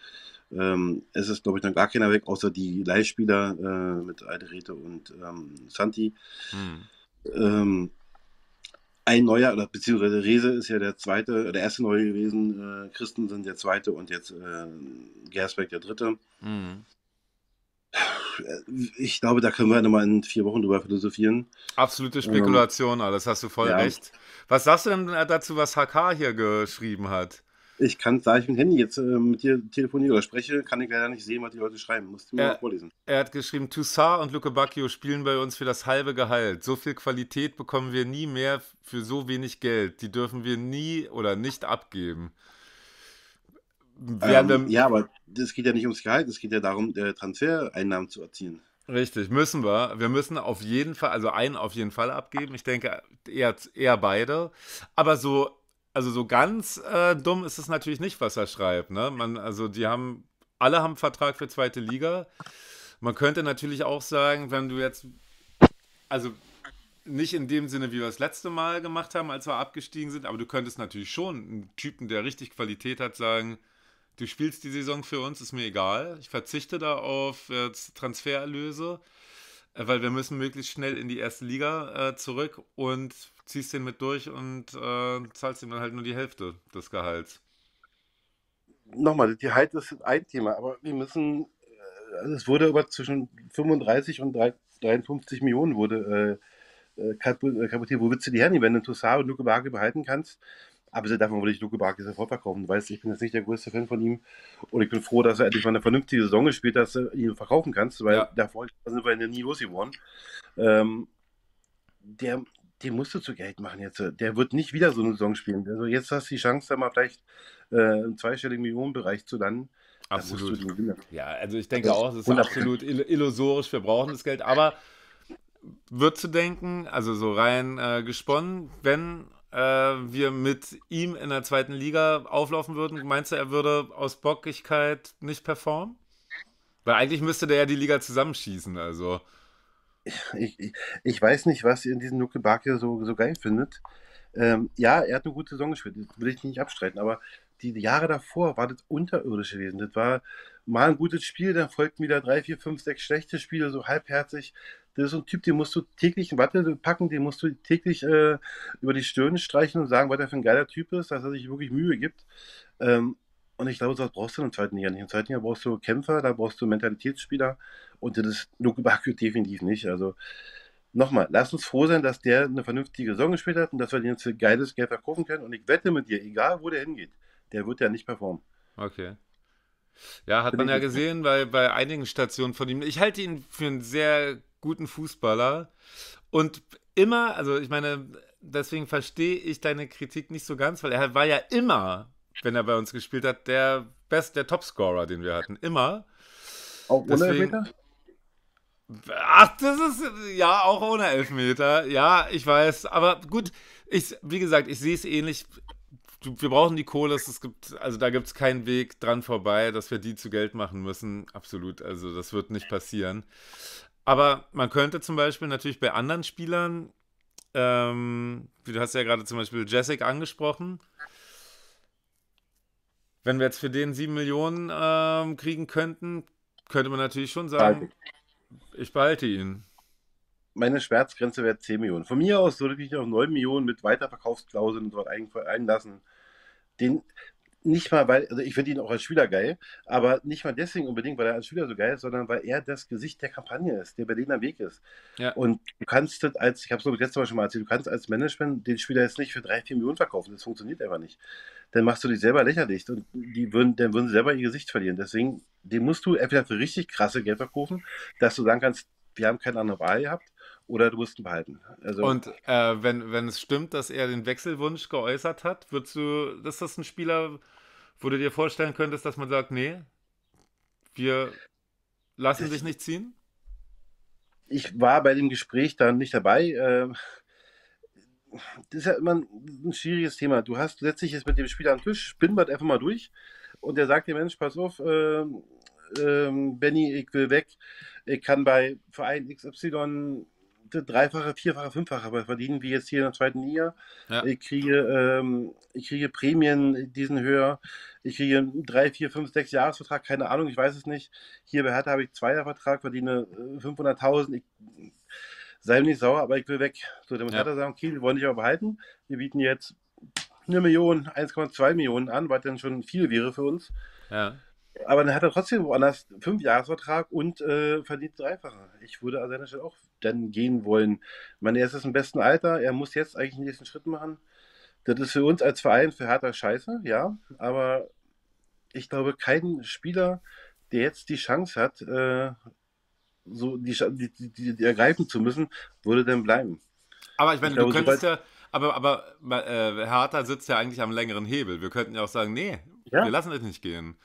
Ähm, es ist, glaube ich, noch gar keiner weg, außer die Leihspieler äh, mit Alderete und ähm, Santi. Hm. Ähm, ein neuer, oder beziehungsweise Rese ist ja der zweite, der erste neue gewesen, äh, sind der zweite und jetzt äh, Gersbeck der dritte. Mhm. Äh, ich glaube, da können wir nochmal in vier Wochen drüber philosophieren. Absolute ähm, Spekulation, ähm, alles hast du voll ja. recht. Was sagst du denn dazu, was HK hier geschrieben hat? Ich kann, da ich mit dem Handy jetzt äh, mit dir telefoniere oder spreche, kann ich leider nicht sehen, was die Leute schreiben. Musst du mir er, vorlesen. Er hat geschrieben, Toussaint und Luke Bacchio spielen bei uns für das halbe Gehalt. So viel Qualität bekommen wir nie mehr für so wenig Geld. Die dürfen wir nie oder nicht abgeben. Ähm, dann, ja, aber es geht ja nicht ums Gehalt, es geht ja darum, Transfereinnahmen zu erzielen. Richtig, müssen wir. Wir müssen auf jeden Fall, also einen auf jeden Fall abgeben. Ich denke, eher, eher beide. Aber so also so ganz äh, dumm ist es natürlich nicht, was er schreibt. Ne? Man, also die haben, alle haben einen Vertrag für zweite Liga. Man könnte natürlich auch sagen, wenn du jetzt, also nicht in dem Sinne, wie wir das letzte Mal gemacht haben, als wir abgestiegen sind, aber du könntest natürlich schon einen Typen, der richtig Qualität hat, sagen, du spielst die Saison für uns, ist mir egal. Ich verzichte da auf äh, Transfererlöse, äh, weil wir müssen möglichst schnell in die erste Liga äh, zurück und ziehst den mit durch und äh, zahlst ihm dann halt nur die Hälfte des Gehalts. Nochmal, die Halt ist ein Thema, aber wir müssen, äh, also es wurde über zwischen 35 und 53 Millionen wurde äh, äh, äh wo willst du die hernehmen, wenn du Toussaint und Luke Barke behalten kannst? Aber davon würde ich Luke Barke sofort verkaufen. Du weißt, ich bin jetzt nicht der größte Fan von ihm. Und ich bin froh, dass er endlich mal eine vernünftige Saison gespielt hat, dass du ihn verkaufen kannst, weil ja. davor sind wir nie losgeworden. Ähm, der den musst du zu Geld machen jetzt. Der wird nicht wieder so eine Saison spielen. Also jetzt hast du die Chance, da mal vielleicht äh, im zweistelligen Millionenbereich zu landen. Absolut. Ja, also ich denke das auch, es ist absolut illusorisch, wir brauchen das Geld. Aber wird zu denken, also so rein äh, gesponnen, wenn äh, wir mit ihm in der zweiten Liga auflaufen würden, meinst du, er würde aus Bockigkeit nicht performen? Weil eigentlich müsste der ja die Liga zusammenschießen, also ich, ich, weiß nicht, was ihr in diesem Nuckelbake so, so geil findet. Ähm, ja, er hat eine gute Saison gespielt, das will ich nicht abstreiten, aber die Jahre davor war das unterirdisch gewesen. Das war mal ein gutes Spiel, dann folgten wieder drei, vier, fünf, sechs schlechte Spiele, so halbherzig. Das ist so ein Typ, den musst du täglich in Watte packen, den musst du täglich äh, über die Stirn streichen und sagen, was er für ein geiler Typ ist, dass er sich wirklich Mühe gibt. Ähm, und ich glaube, sowas brauchst du in zweiten Liga nicht. In zweiten Liga brauchst du Kämpfer, da brauchst du Mentalitätsspieler und das ist Luke Bakio <laughs> definitiv nicht. Also nochmal, lass uns froh sein, dass der eine vernünftige Saison gespielt hat und dass wir den jetzt geiles Geld verkaufen können. Und ich wette mit dir, egal wo der hingeht, der wird ja nicht performen. Okay. Ja, hat man ja gesehen bei, bei einigen Stationen von ihm. Ich halte ihn für einen sehr guten Fußballer und immer, also ich meine, deswegen verstehe ich deine Kritik nicht so ganz, weil er war ja immer wenn er bei uns gespielt hat, der Best, der Topscorer, den wir hatten. Immer. Auch ohne Deswegen, Elfmeter? Ach, das ist ja auch ohne Elfmeter. Ja, ich weiß. Aber gut, ich, wie gesagt, ich sehe es ähnlich. Wir brauchen die Kohle. Es gibt, also da gibt es keinen Weg dran vorbei, dass wir die zu Geld machen müssen. Absolut. Also das wird nicht passieren. Aber man könnte zum Beispiel natürlich bei anderen Spielern, ähm, du hast ja gerade zum Beispiel Jessic angesprochen, wenn wir jetzt für den 7 Millionen ähm, kriegen könnten, könnte man natürlich schon sagen, behalte. ich behalte ihn. Meine Schmerzgrenze wäre 10 Millionen. Von mir aus würde ich mich auf 9 Millionen mit Weiterverkaufsklauseln dort einlassen. Den, nicht mal, weil, also ich finde ihn auch als Spieler geil, aber nicht mal deswegen unbedingt, weil er als Spieler so geil ist, sondern weil er das Gesicht der Kampagne ist, der Berliner Weg ist. Ja. Und du kannst das als, ich habe es so letztes Mal schon mal erzählt, du kannst als Management den Spieler jetzt nicht für drei, vier Millionen verkaufen, das funktioniert einfach nicht. Dann machst du dich selber lächerlich und die würden, dann würden sie selber ihr Gesicht verlieren. Deswegen, den musst du entweder für richtig krasse Geld verkaufen, dass du sagen kannst, wir haben keine andere Wahl gehabt, oder du musst ihn behalten. Also, und äh, wenn, wenn es stimmt, dass er den Wechselwunsch geäußert hat, würdest du, ist das ein Spieler, wo du dir vorstellen könntest, dass man sagt, nee, wir lassen dich nicht ziehen? Ich war bei dem Gespräch dann nicht dabei. Ähm, das ist ja immer ein schwieriges Thema. Du hast, setzt dich jetzt mit dem Spieler am Tisch, spinnbart einfach mal durch und der sagt dir, Mensch, pass auf, äh, äh, Benny, ich will weg. Ich kann bei Verein XY dreifache, vierfache, fünffache verdienen, wie jetzt hier in der zweiten Liga. Ja. Ich, kriege, ähm, ich kriege Prämien, diesen höher. Ich kriege einen 3, 4, 5, 6 Jahresvertrag, keine Ahnung, ich weiß es nicht. Hier bei Hertha habe ich zwei Vertrag, verdiene 500.000. Äh, ich sei nicht sauer, aber ich will weg. So, damit ja. Hertha sagen, okay, wir wollen dich aber behalten. Wir bieten jetzt eine Million, 1,2 Millionen an, was dann schon viel wäre für uns. Ja. Aber dann hat er trotzdem woanders fünf Jahresvertrag und äh, verdient Dreifacher. Ich würde an seiner Stelle auch dann gehen wollen. Ich meine, er ist im besten Alter, er muss jetzt eigentlich den nächsten Schritt machen. Das ist für uns als Verein für harter Scheiße, ja. Aber ich glaube, kein Spieler, der jetzt die Chance hat, äh, so die, die, die, die, ergreifen zu müssen, würde dann bleiben. Aber ich meine, ich glaube, du könntest ja, aber, aber äh, Hertha sitzt ja eigentlich am längeren Hebel. Wir könnten ja auch sagen, nee, ja? wir lassen dich nicht gehen.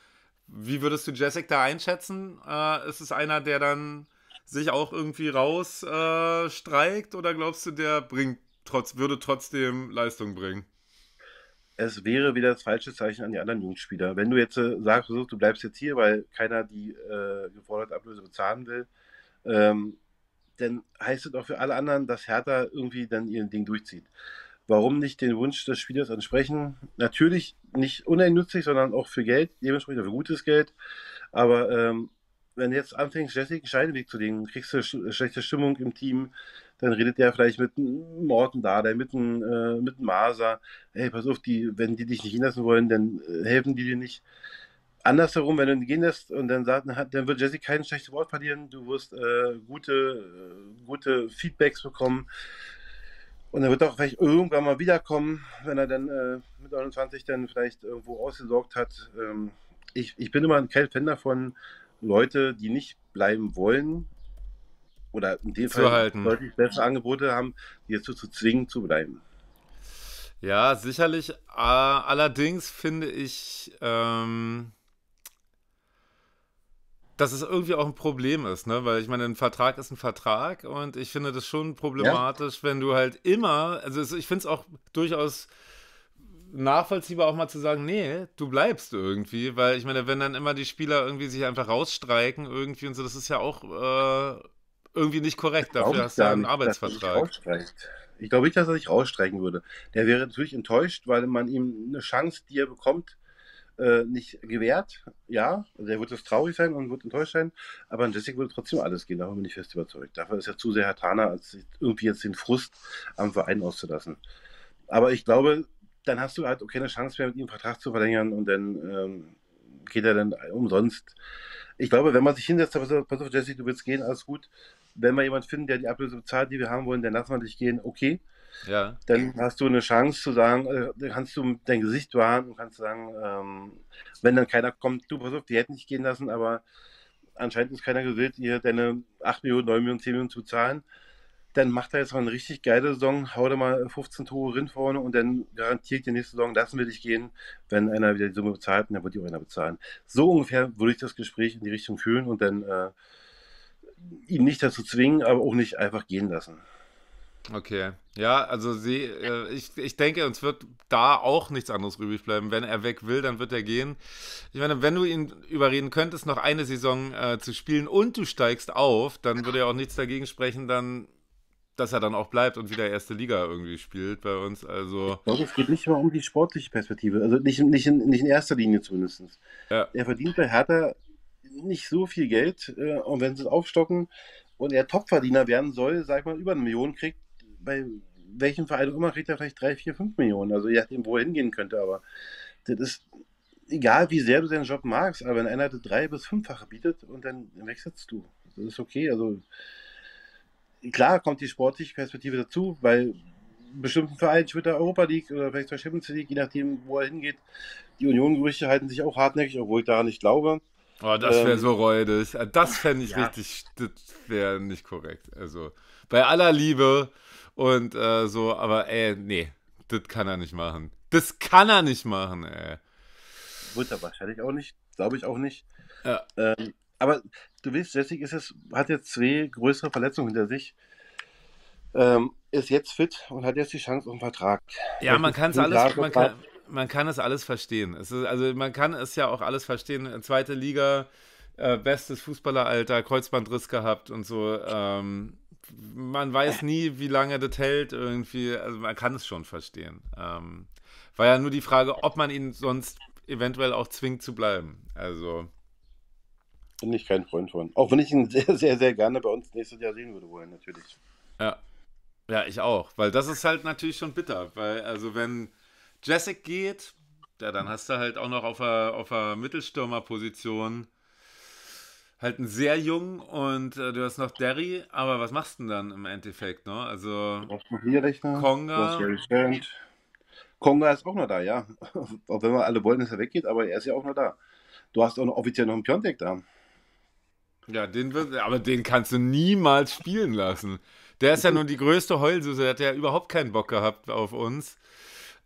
Wie würdest du Jessic da einschätzen? Äh, ist es einer, der dann sich auch irgendwie rausstreikt äh, oder glaubst du, der bringt trotz, würde trotzdem Leistung bringen? Es wäre wieder das falsche Zeichen an die anderen Jungspieler. Wenn du jetzt äh, sagst, du bleibst jetzt hier, weil keiner die äh, geforderte Ablöse bezahlen will, ähm, dann heißt es auch für alle anderen, dass Hertha irgendwie dann ihr Ding durchzieht warum nicht den Wunsch des Spielers entsprechen? Natürlich nicht uneinnützig, sondern auch für Geld, dementsprechend für gutes Geld. Aber ähm, wenn du jetzt anfängst, einen Scheideweg zu legen, kriegst du sch schlechte Stimmung im Team, dann redet der vielleicht mit einem Morten Dardai, mit einem, äh, Maser. Hey, pass auf, die, wenn die dich nicht hinlassen wollen, dann äh, helfen die dir nicht. Andersherum, wenn du ihn gehen lässt und dann sagt, dann wird Jesse kein schlechtes Wort verlieren, du wirst äh, gute, äh, gute Feedbacks bekommen. Und er wird auch vielleicht irgendwann mal wiederkommen, wenn er dann äh, mit 29 dann vielleicht irgendwo ausgesorgt hat. Ähm, ich, ich bin immer kein Fan davon, Leute, die nicht bleiben wollen, oder in dem Fall deutlich bessere Angebote haben, die dazu zu zwingen zu bleiben. Ja, sicherlich. Allerdings finde ich, ähm, dass es irgendwie auch ein Problem ist, ne? Weil ich meine, ein Vertrag ist ein Vertrag und ich finde das schon problematisch, ja. wenn du halt immer, also ich finde es auch durchaus nachvollziehbar auch mal zu sagen, nee, du bleibst irgendwie, weil ich meine, wenn dann immer die Spieler irgendwie sich einfach rausstreiken irgendwie und so, das ist ja auch äh, irgendwie nicht korrekt. Dafür hast du ja einen Arbeitsvertrag. Ich glaube nicht, dass er sich rausstreichen würde. Der wäre natürlich enttäuscht, weil man ihm eine Chance, die er bekommt, äh, nicht gewährt. Ja, der wird jetzt traurig sein und wird enttäuscht sein, aber an Jessica würde trotzdem alles gehen, davon bin ich fest überzeugt. Dafür ist er zu sehr Hatana, als irgendwie jetzt den Frust am Verein auszulassen. Aber ich glaube, dann hast du halt auch keine Chance mehr, mit ihm einen Vertrag zu verlängern und dann ähm, geht er dann umsonst. Ich glaube, wenn man sich hinsetzt, pass auf, pass Jesse, du willst gehen, alles gut. Wenn wir jemanden finden, der die Ablösung bezahlt, die wir haben wollen, dann lassen wir dich gehen, okay ja. dann hast du eine Chance zu sagen, äh, kannst du dein Gesicht wahren und kannst sagen, ähm, wenn dann keiner kommt, du pass auf, die hätten dich gehen lassen, aber anscheinend ist keiner gewillt, ihr deine 8 Millionen, 9 Millionen, 10 Millionen zu zahlen. Dann macht er jetzt mal eine richtig geile Saison, hau da mal 15 Tore rin vorne und dann garantiert die nächste Saison, lassen wir dich gehen, wenn einer wieder die Summe bezahlt und dann wird die auch einer bezahlen. So ungefähr würde ich das Gespräch in die Richtung fühlen und dann äh, ihn nicht dazu zwingen, aber auch nicht einfach gehen lassen. Okay. Ja, also sie, äh, ich, ich denke, uns wird da auch nichts anderes übrig bleiben. Wenn er weg will, dann wird er gehen. Ich meine, wenn du ihn überreden könntest, noch eine Saison äh, zu spielen und du steigst auf, dann würde ja auch nichts dagegen sprechen, dann, dass er dann auch bleibt und wieder erste Liga irgendwie spielt bei uns. Also ich glaube, es geht nicht mal um die sportliche Perspektive. Also nicht, nicht, in, nicht in erster Linie zumindest. Ja. Er verdient bei Hertha nicht so viel Geld äh, und wenn sie es aufstocken und er Topverdiener werden soll, sag ich mal, über eine Million kriegt, bei welchem Verein auch immer kriegt er vielleicht 3, 4, 5 Millionen. Also je nachdem, wo er hingehen könnte. Aber das ist egal, wie sehr du deinen Job magst, aber wenn einer das drei- bis fünffache bietet und dann wechselst du. Das ist okay. Also klar kommt die sportliche Perspektive dazu, weil bestimmten Vereinen, später Europa League oder vielleicht zur Champions League, je nachdem, wo er hingeht. Die Union-Gerüchte halten sich auch hartnäckig, obwohl ich daran nicht glaube. Oh, das wäre ähm, so räudig. Das fände ich ja. richtig, das wäre nicht korrekt. Also bei aller Liebe, und äh, so, aber ey, nee, das kann er nicht machen. Das kann er nicht machen, ey. Wird er wahrscheinlich auch nicht, glaube ich auch nicht. Ja. Ähm, aber du willst, Jessica ist jetzt, hat jetzt zwei größere Verletzungen hinter sich. Ähm, ist jetzt fit und hat jetzt die Chance auf einen Vertrag. Ja, man, kann's alles, man kann es alles, man kann, es alles verstehen. Es ist, also man kann es ja auch alles verstehen. Zweite Liga, äh, bestes Fußballeralter, Kreuzbandriss gehabt und so. Ähm, man weiß nie, wie lange das hält irgendwie. Also man kann es schon verstehen. Ähm, war ja nur die Frage, ob man ihn sonst eventuell auch zwingt zu bleiben. Also. Bin ich kein Freund von. Auch wenn ich ihn <laughs> sehr, sehr, sehr gerne bei uns nächstes Jahr sehen würde wollen, natürlich. Ja. Ja, ich auch. Weil das ist halt natürlich schon bitter. Weil, also wenn Jessic geht, ja, dann hast du halt auch noch auf der, auf der Mittelstürmerposition halt einen sehr jungen und äh, du hast noch Derry, aber was machst du denn dann im Endeffekt, ne? Also Rechner, Konga. Konga ist auch noch da, ja. auch <laughs> wenn wir alle wollen, dass er weggeht, aber er ist ja auch noch da. Du hast auch noch offiziell noch einen Piontek da. Ja, den wird, aber den kannst du niemals spielen lassen. Der ist ja <laughs> nun die größte Heulsuse, der hat ja überhaupt keinen Bock gehabt auf uns.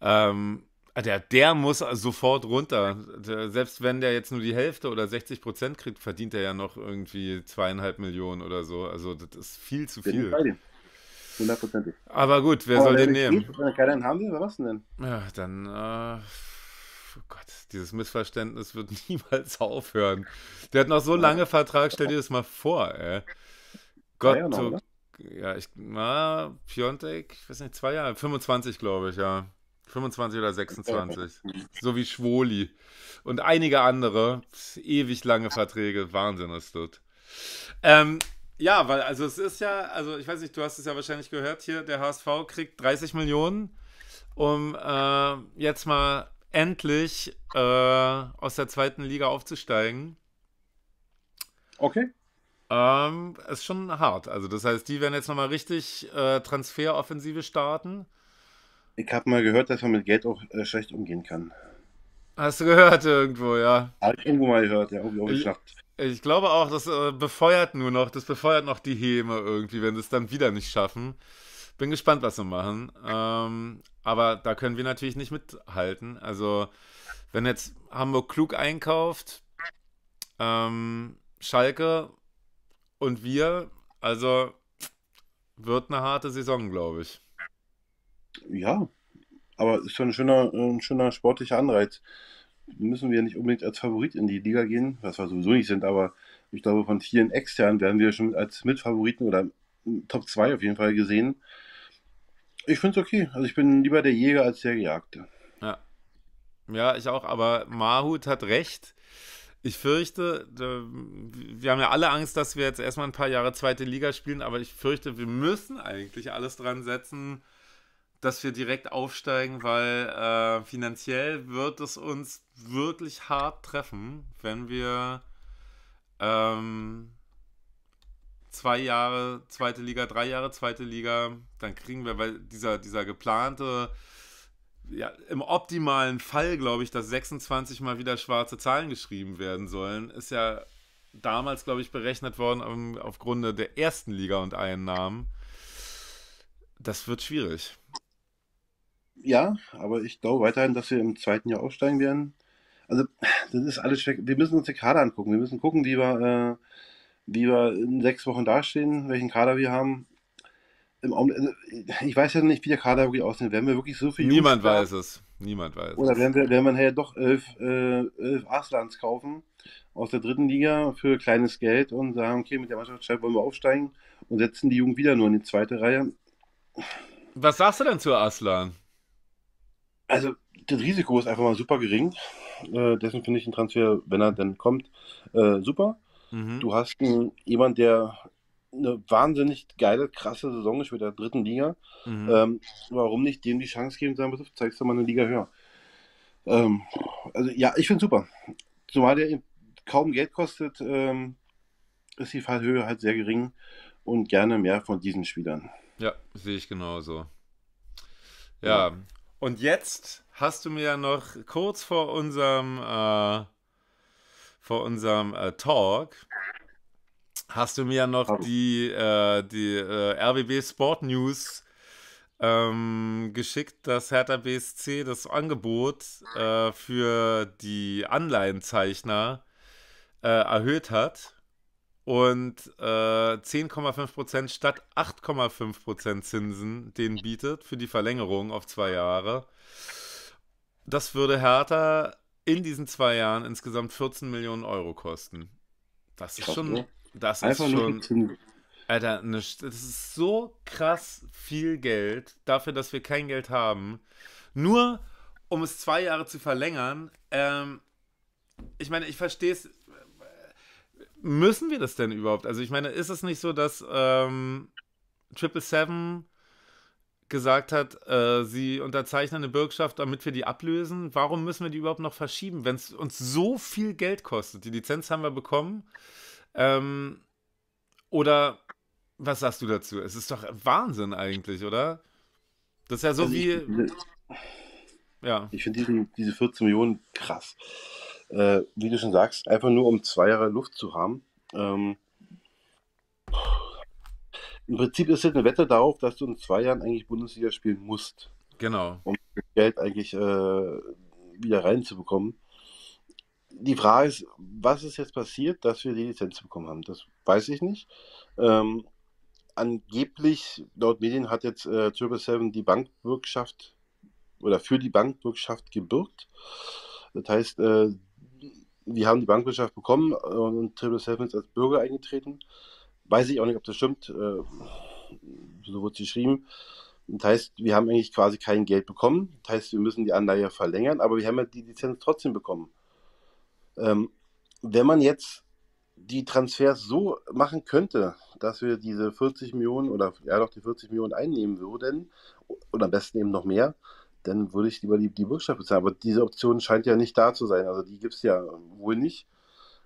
Ähm, Ah, der, der muss sofort runter. Der, selbst wenn der jetzt nur die Hälfte oder 60 Prozent kriegt, verdient er ja noch irgendwie zweieinhalb Millionen oder so. Also das ist viel zu viel. Hundertprozentig. Aber gut, wer Aber oh, soll den nehmen? keinen haben die, was denn? Ja, dann, äh, oh Gott, dieses Missverständnis wird <laughs> niemals aufhören. Der hat noch so lange Vertrag, stell dir das mal vor, ey. Gott, ja, ja, noch, so, ja ich, na, Piontek, ich weiß nicht, zwei Jahre, 25, glaube ich, ja. 25 oder 26. so wie Schwoli. Und einige andere. Ewig lange Verträge. Wahnsinn ist das. Ähm, ja, weil, also es ist ja, also ich weiß nicht, du hast es ja wahrscheinlich gehört hier, der HSV kriegt 30 Millionen, um äh, jetzt mal endlich äh, aus der zweiten Liga aufzusteigen. Okay. Ähm, ist schon hart. Also das heißt, die werden jetzt nochmal richtig äh, Transferoffensive starten. Ich habe mal gehört, dass man mit Geld auch äh, schlecht umgehen kann. Hast du gehört irgendwo, ja? Habe ich irgendwo mal gehört, ja, irgendwie auch geschafft. Ich, ich glaube auch, das äh, befeuert nur noch, das befeuert noch die Häme irgendwie, wenn sie es dann wieder nicht schaffen. Bin gespannt, was sie machen. Ähm, aber da können wir natürlich nicht mithalten. Also, wenn jetzt Hamburg klug einkauft, ähm, Schalke und wir, also wird eine harte Saison, glaube ich. Ja, aber ist schon ein schöner, ein schöner sportlicher Anreiz. Müssen wir nicht unbedingt als Favorit in die Liga gehen, was wir sowieso nicht sind, aber ich glaube, von vielen externen werden wir schon als Mitfavoriten oder Top 2 auf jeden Fall gesehen. Ich finde es okay. Also ich bin lieber der Jäger als der Gejagte. Ja. Ja, ich auch, aber Mahut hat recht. Ich fürchte, wir haben ja alle Angst, dass wir jetzt erstmal ein paar Jahre zweite Liga spielen, aber ich fürchte, wir müssen eigentlich alles dran setzen, dass wir direkt aufsteigen, weil äh, finanziell wird es uns wirklich hart treffen, wenn wir ähm, zwei Jahre, zweite Liga, drei Jahre, zweite Liga, dann kriegen wir, weil dieser, dieser geplante, ja, im optimalen Fall, glaube ich, dass 26 mal wieder schwarze Zahlen geschrieben werden sollen, ist ja damals, glaube ich, berechnet worden aufgrund der ersten Liga und Einnahmen. Das wird schwierig. Ja, aber ich glaube weiterhin, dass wir im zweiten Jahr aufsteigen werden. Also, das ist alles schwer. Wir müssen uns den Kader angucken. Wir müssen gucken, wie wir, äh, wie wir in sechs Wochen dastehen, welchen Kader wir haben. Im Augenblick, also, ich weiß ja nicht, wie der Kader wirklich aussehen. Werden wir wirklich so viel. Niemand Jungs weiß haben? es. Niemand weiß. Oder werden wir, werden wir nachher doch elf, äh, elf Aslans kaufen aus der dritten Liga für kleines Geld und sagen, okay, mit der Mannschaft wollen wir aufsteigen und setzen die Jugend wieder nur in die zweite Reihe. Was sagst du denn zu Aslan? Also das Risiko ist einfach mal super gering. Äh, deswegen finde ich einen Transfer, wenn er denn kommt, äh, super. Mhm. Du hast einen, jemand, der eine wahnsinnig geile, krasse Saison ist mit der dritten Liga. Mhm. Ähm, warum nicht dem die Chance geben, sagen, bitte, zeigst du mal eine Liga höher. Ähm, also ja, ich finde super. Zumal der kaum Geld kostet, ähm, ist die Fallhöhe halt sehr gering und gerne mehr von diesen Spielern. Ja, sehe ich genauso. Ja, und jetzt hast du mir noch kurz vor unserem, äh, vor unserem äh, Talk, hast du mir noch oh. die, äh, die äh, RWB Sport News ähm, geschickt, dass Hertha BSC das Angebot äh, für die Anleihenzeichner äh, erhöht hat und äh, 10,5% statt 8,5% Zinsen den bietet für die Verlängerung auf zwei Jahre. Das würde Hertha in diesen zwei Jahren insgesamt 14 Millionen Euro kosten. Das ist schon. Ne? Das ist schon. Alter, ne das ist so krass viel Geld dafür, dass wir kein Geld haben. Nur um es zwei Jahre zu verlängern. Ähm, ich meine, ich verstehe es müssen wir das denn überhaupt? Also ich meine, ist es nicht so, dass ähm, Seven gesagt hat, äh, sie unterzeichnen eine Bürgschaft, damit wir die ablösen. Warum müssen wir die überhaupt noch verschieben, wenn es uns so viel Geld kostet? Die Lizenz haben wir bekommen. Ähm, oder was sagst du dazu? Es ist doch Wahnsinn eigentlich, oder? Das ist ja so also wie. Ich, ja. Ich finde diese 14 Millionen krass äh, wie du schon sagst, einfach nur um zwei Jahre Luft zu haben. Ähm, Im Prinzip ist es eine Wette darauf, dass du in zwei Jahren eigentlich Bundesliga spielen musst. Genau. Um Geld eigentlich äh, wieder reinzubekommen. Die Frage ist, was ist jetzt passiert, dass wir die Lizenz bekommen haben? Das weiß ich nicht. Ähm, angeblich, laut Medien, hat jetzt äh, Triple Seven die Bankbürgschaft oder für die Bankbürgschaft gebürgt. Das heißt, äh, wir haben die Bankwirtschaft bekommen äh, und Triple ist als Bürger eingetreten. Weiß ich auch nicht, ob das stimmt. Äh, so wurde es geschrieben. Das heißt, wir haben eigentlich quasi kein Geld bekommen. Das heißt, wir müssen die Anleihe verlängern, aber wir haben ja die Lizenz trotzdem bekommen. Ähm, wenn man jetzt die Transfers so machen könnte, dass wir diese 40 Millionen oder ja doch die 40 Millionen einnehmen würden, oder am besten eben noch mehr, dann würde ich lieber die, die Bürgschaft bezahlen. Aber diese Option scheint ja nicht da zu sein. Also die gibt es ja wohl nicht.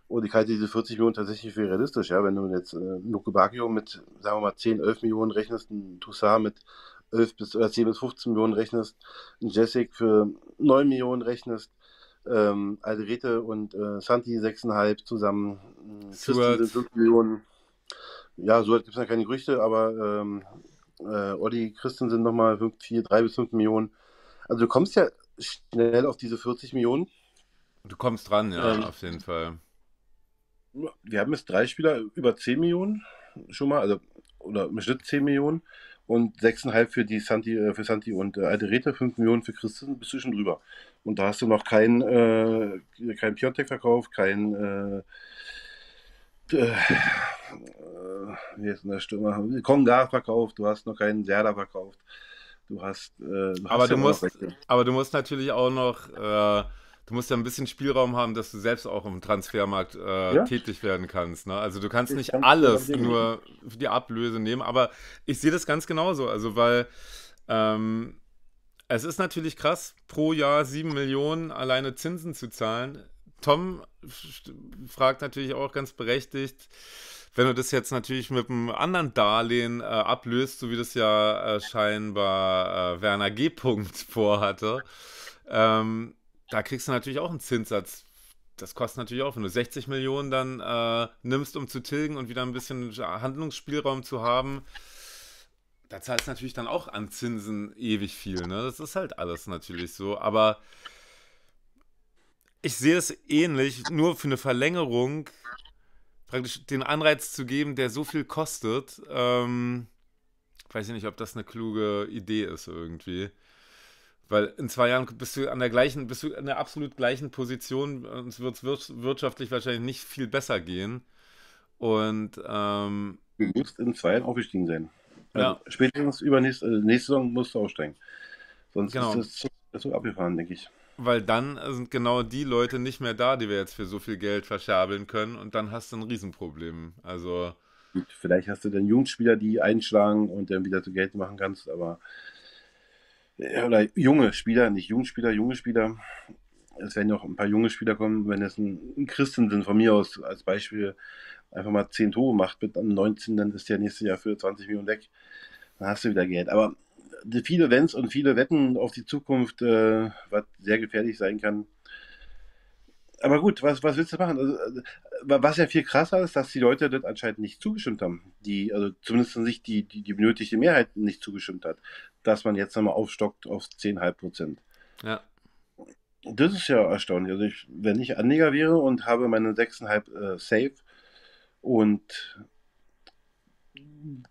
Und ich halte diese 40 Millionen tatsächlich für realistisch. Ja? Wenn du jetzt äh, Luke mit, sagen wir mal, 10, 11 Millionen rechnest, ein Toussaint mit 11 bis, oder 10 bis 15 Millionen rechnest, ein Jessic für 9 Millionen rechnest, ähm, Alderete und äh, Santi 6,5 zusammen, äh, Stuart. sind 5 halt. Millionen. Ja, so halt gibt es ja keine Gerüchte, aber ähm, äh, Olli Christensen nochmal 4, 3 bis 5 Millionen. Also du kommst ja schnell auf diese 40 Millionen. Du kommst dran, ja, ähm, auf jeden Fall. Wir haben jetzt drei Spieler über 10 Millionen schon mal, also oder im Schnitt 10 Millionen und 6,5 für die Santi, äh, für Santi und äh, Alderete, 5 Millionen für Christensen, bist du schon drüber. Und da hast du noch keinen äh, kein Piontek-Verkauf, kein äh, äh, äh wie ist denn der Stürmer? Konga verkauft, du hast noch keinen Serda verkauft. Du hast, äh, du aber, hast du ja musst, aber du musst natürlich auch noch, äh, du musst ja ein bisschen Spielraum haben, dass du selbst auch im Transfermarkt äh, ja? tätig werden kannst. Ne? Also du kannst ich nicht kann alles nur für die Ablöse nehmen, aber ich sehe das ganz genauso. Also weil ähm, es ist natürlich krass, pro Jahr sieben Millionen alleine Zinsen zu zahlen. Tom fragt natürlich auch ganz berechtigt, wenn du das jetzt natürlich mit einem anderen Darlehen äh, ablöst, so wie das ja äh, scheinbar äh, Werner G. Punkt <laughs> vorhatte, ähm, da kriegst du natürlich auch einen Zinssatz. Das kostet natürlich auch, wenn du 60 Millionen dann äh, nimmst, um zu tilgen und wieder ein bisschen Handlungsspielraum zu haben, da zahlst du natürlich dann auch an Zinsen ewig viel. Ne? Das ist halt alles natürlich so. Aber ich sehe es ähnlich, nur für eine Verlängerung praktisch den Anreiz zu geben, der so viel kostet, ähm, weiß ich nicht, ob das eine kluge Idee ist irgendwie. Weil in zwei Jahren bist du an der gleichen, bist du in der absolut gleichen Position. Uns äh, wird es wirtschaftlich wahrscheinlich nicht viel besser gehen. Und ähm, du musst in zwei Jahren aufgestiegen sein. Ja. Also spätestens übernächst, also nächste Saison musst du aussteigen. Sonst genau. ist das so abgefahren, denke ich. Weil dann sind genau die Leute nicht mehr da, die wir jetzt für so viel Geld verscherbeln können und dann hast du ein Riesenproblem. Also. vielleicht hast du dann Jungspieler, die einschlagen und dann wieder zu Geld machen kannst, aber äh, oder junge Spieler, nicht Jungspieler, junge Spieler. Es werden ja auch ein paar junge Spieler kommen, wenn es ein Christensen von mir aus als Beispiel einfach mal 10 Tore macht mit 19, dann ist der nächste Jahr für 20 Millionen weg. Dann hast du wieder Geld. Aber viele Wenns und viele Wetten auf die Zukunft, äh, was sehr gefährlich sein kann. Aber gut, was, was willst du machen? Also, äh, was ja viel krasser ist, dass die Leute das anscheinend nicht zugestimmt haben. Die, also zumindest nicht die, die, die benötigte Mehrheit nicht zugestimmt hat, dass man jetzt nochmal aufstockt auf 10,5 Prozent. Ja. Das ist ja erstaunlich. Also ich, wenn ich Anleger wäre und habe meine 6,5 äh, safe und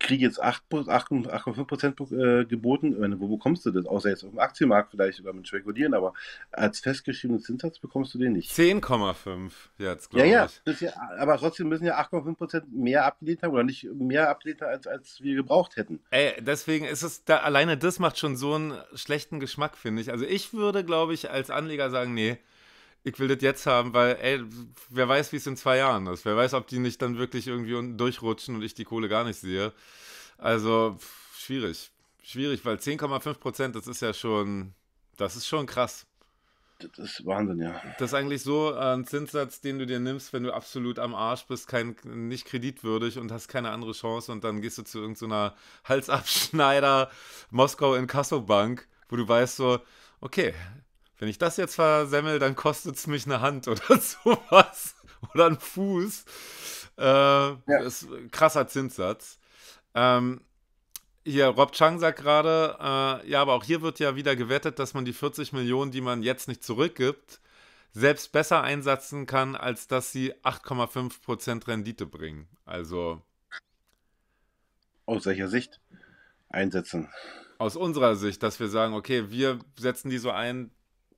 kriege jetzt 8,5% äh, geboten. Meine, wo bekommst du das? Außer jetzt auf dem Aktienmarkt vielleicht sogar mit Spekulieren, aber als festgeschriebenen Zinssatz bekommst du den nicht. 10,5 jetzt, glaube ja, ich. Ja, aber trotzdem müssen ja 8,5% mehr abgelehnt haben oder nicht mehr abgelehnt haben, als, als wir gebraucht hätten. Ey, deswegen ist es, da alleine das macht schon so einen schlechten Geschmack, finde ich. Also ich würde, glaube ich, als Anleger sagen, nee, ich will das jetzt haben, weil, ey, wer weiß, wie es in zwei Jahren ist. Wer weiß, ob die nicht dann wirklich irgendwie unten durchrutschen und ich die Kohle gar nicht sehe. Also, schwierig. Schwierig, weil 10,5 Prozent, das ist ja schon, das ist schon krass. Das ist Wahnsinn, ja. Das ist eigentlich so äh, ein Zinssatz, den du dir nimmst, wenn du absolut am Arsch bist, kein, nicht kreditwürdig und hast keine andere Chance und dann gehst du zu irgendeiner so Halsabschneider Moskau in Kassobank, wo du weißt so, okay, wenn ich das jetzt versemmel, dann kostet es mich eine Hand oder <laughs> sowas. Oder einen Fuß. Äh, ja. ist ein krasser Zinssatz. Ähm, hier, Rob Chang sagt gerade, äh, ja, aber auch hier wird ja wieder gewettet, dass man die 40 Millionen, die man jetzt nicht zurückgibt, selbst besser einsetzen kann, als dass sie 8,5% Rendite bringen. Also. Aus welcher Sicht einsetzen? Aus unserer Sicht, dass wir sagen, okay, wir setzen die so ein,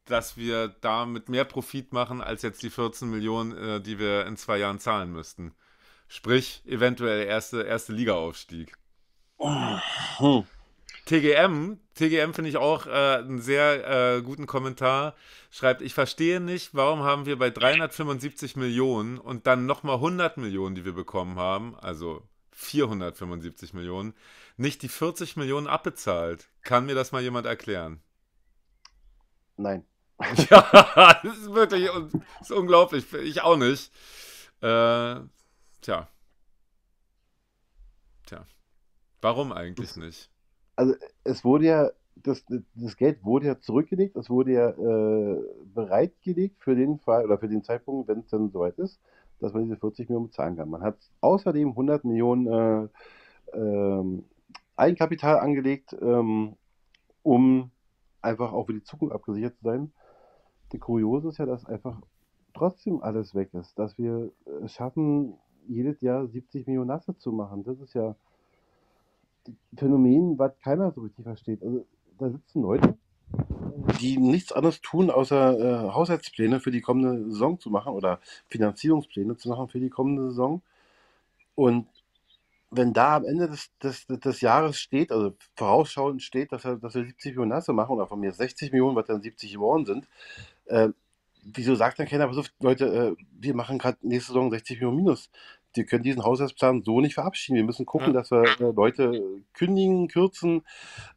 dass wir damit mehr Profit machen als jetzt die 14 Millionen, äh, die wir in zwei Jahren zahlen müssten. Sprich, eventuell erste, erste Liga-Aufstieg. Oh. Hm. TGM, TGM finde ich auch äh, einen sehr äh, guten Kommentar. Schreibt, ich verstehe nicht, warum haben wir bei 375 Millionen und dann nochmal 100 Millionen, die wir bekommen haben, also 475 Millionen, nicht die 40 Millionen abbezahlt. Kann mir das mal jemand erklären? Nein. <laughs> ja, das ist wirklich das ist unglaublich. Ich auch nicht. Äh, tja. Tja. Warum eigentlich nicht? Also es wurde ja, das, das Geld wurde ja zurückgelegt, es wurde ja äh, bereitgelegt für den Fall oder für den Zeitpunkt, wenn es dann soweit ist, dass man diese 40 Millionen bezahlen kann. Man hat außerdem 100 Millionen äh, äh, Eigenkapital angelegt, ähm, um einfach auch für die Zukunft abgesichert zu sein die Kuriose ist ja, dass einfach trotzdem alles weg ist, dass wir es schaffen, jedes Jahr 70 Millionen Nasse zu machen. Das ist ja ein Phänomen, was keiner so richtig versteht. Also da sitzen Leute, die nichts anderes tun, außer äh, Haushaltspläne für die kommende Saison zu machen oder Finanzierungspläne zu machen für die kommende Saison. Und wenn da am Ende des, des, des Jahres steht, also vorausschauend steht, dass er, dass er 70 Millionen Nasse machen oder von mir 60 Millionen, was dann 70 geworden sind, äh, wieso sagt dann keiner, Leute, äh, wir machen gerade nächste Saison 60 Millionen minus. Wir können diesen Haushaltsplan so nicht verabschieden. Wir müssen gucken, ja. dass wir äh, Leute kündigen, kürzen,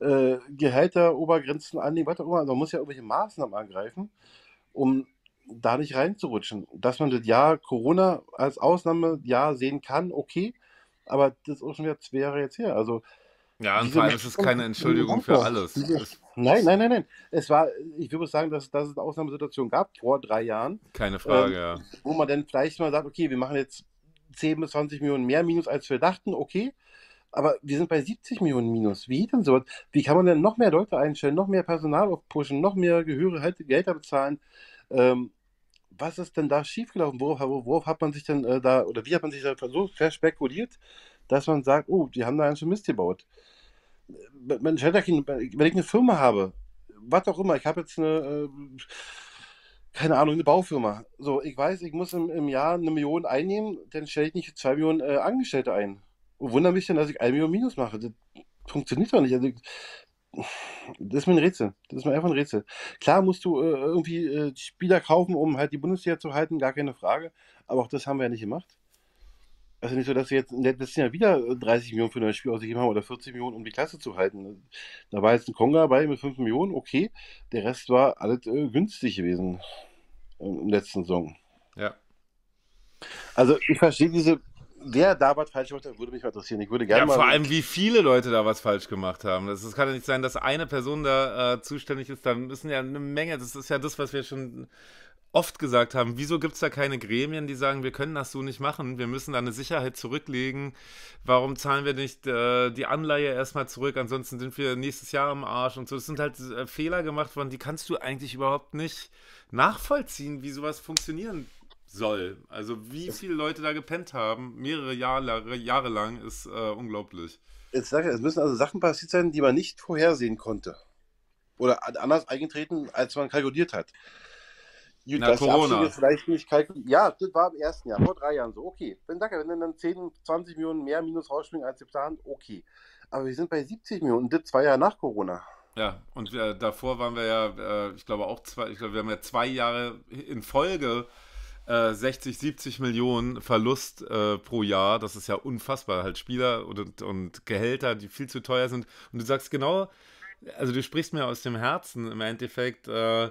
äh, Gehälter, Obergrenzen annehmen, was auch immer. Also man muss ja irgendwelche Maßnahmen ergreifen, um da nicht reinzurutschen. Dass man das Jahr Corona als Ausnahmejahr sehen kann, okay, aber das ist auch schon wieder zwei Jahre jetzt her. Also, ja, und vor allem ist es keine Entschuldigung für alles. Nein, nein, nein, nein. Es war, ich würde sagen, dass, dass es eine Ausnahmesituation gab vor drei Jahren. Keine Frage, ähm, ja. Wo man dann vielleicht mal sagt, okay, wir machen jetzt 10 bis 20 Millionen mehr Minus, als wir dachten, okay. Aber wir sind bei 70 Millionen Minus. Wie denn sowas? Wie kann man denn noch mehr Leute einstellen, noch mehr Personal aufpushen, noch mehr Gehöre, halt Gehälter bezahlen? Ähm, was ist denn da schiefgelaufen? Worauf, worauf hat man sich denn äh, da, oder wie hat man sich da versucht, verspekuliert, dass man sagt, oh, die haben da einen schon Mist gebaut? Äh, wenn, ich eine Firma habe, was auch immer, ich habe jetzt eine, äh, keine Ahnung, eine Baufirma. So, ich weiß, ich muss im, im Jahr eine Million einnehmen, dann stelle ich nicht zwei Millionen äh, Angestellte ein. Und wundere mich dann, dass ich eine Million minus mache. Das funktioniert doch nicht. Also ich, das ist mir ein Rätsel. Das ist mir einfach ein Rätsel. Klar musst du äh, irgendwie äh, Spieler kaufen, um halt die Bundesliga zu halten, gar keine Frage. Aber auch das haben wir ja nicht gemacht. Also nicht so, dass sie jetzt im letzten Jahr wieder 30 äh, Millionen für ein Spiel ausgegeben haben oder 40 Millionen, um die Klasse zu halten. Da war jetzt ein Konga dabei mit 5 Millionen, okay. Der Rest war alles äh, günstig gewesen äh, im letzten Song. Ja. Also ich verstehe diese wer da was falsch gemacht hat, würde mich mal interessieren. Ich würde gerne ja, mal. Vor allem, wie viele Leute da was falsch gemacht haben. Es kann ja nicht sein, dass eine Person da äh, zuständig ist. Da müssen ja eine Menge, das ist ja das, was wir schon oft gesagt haben, wieso gibt es da keine Gremien, die sagen, wir können das so nicht machen, wir müssen da eine Sicherheit zurücklegen, warum zahlen wir nicht äh, die Anleihe erstmal zurück, ansonsten sind wir nächstes Jahr im Arsch und so. Das sind halt äh, Fehler gemacht worden, die kannst du eigentlich überhaupt nicht nachvollziehen, wie sowas funktionieren soll. Also wie viele Leute da gepennt haben, mehrere Jahre, Jahre lang, ist äh, unglaublich. Jetzt sag ich, es müssen also Sachen passiert sein, die man nicht vorhersehen konnte. Oder anders eingetreten, als man kalkuliert hat. Na, das Corona. Vielleicht nicht Ja, das war im ersten Jahr, vor drei Jahren so. Okay, wenn, danke, wenn dann 10, 20 Millionen mehr Minus rausspringen als geplant, okay. Aber wir sind bei 70 Millionen, das zwei Jahre nach Corona. Ja, und äh, davor waren wir ja, äh, ich glaube auch zwei, ich glaube, wir haben ja zwei Jahre in Folge äh, 60, 70 Millionen Verlust äh, pro Jahr. Das ist ja unfassbar. Halt Spieler und, und Gehälter, die viel zu teuer sind. Und du sagst genau, also du sprichst mir aus dem Herzen im Endeffekt. Äh,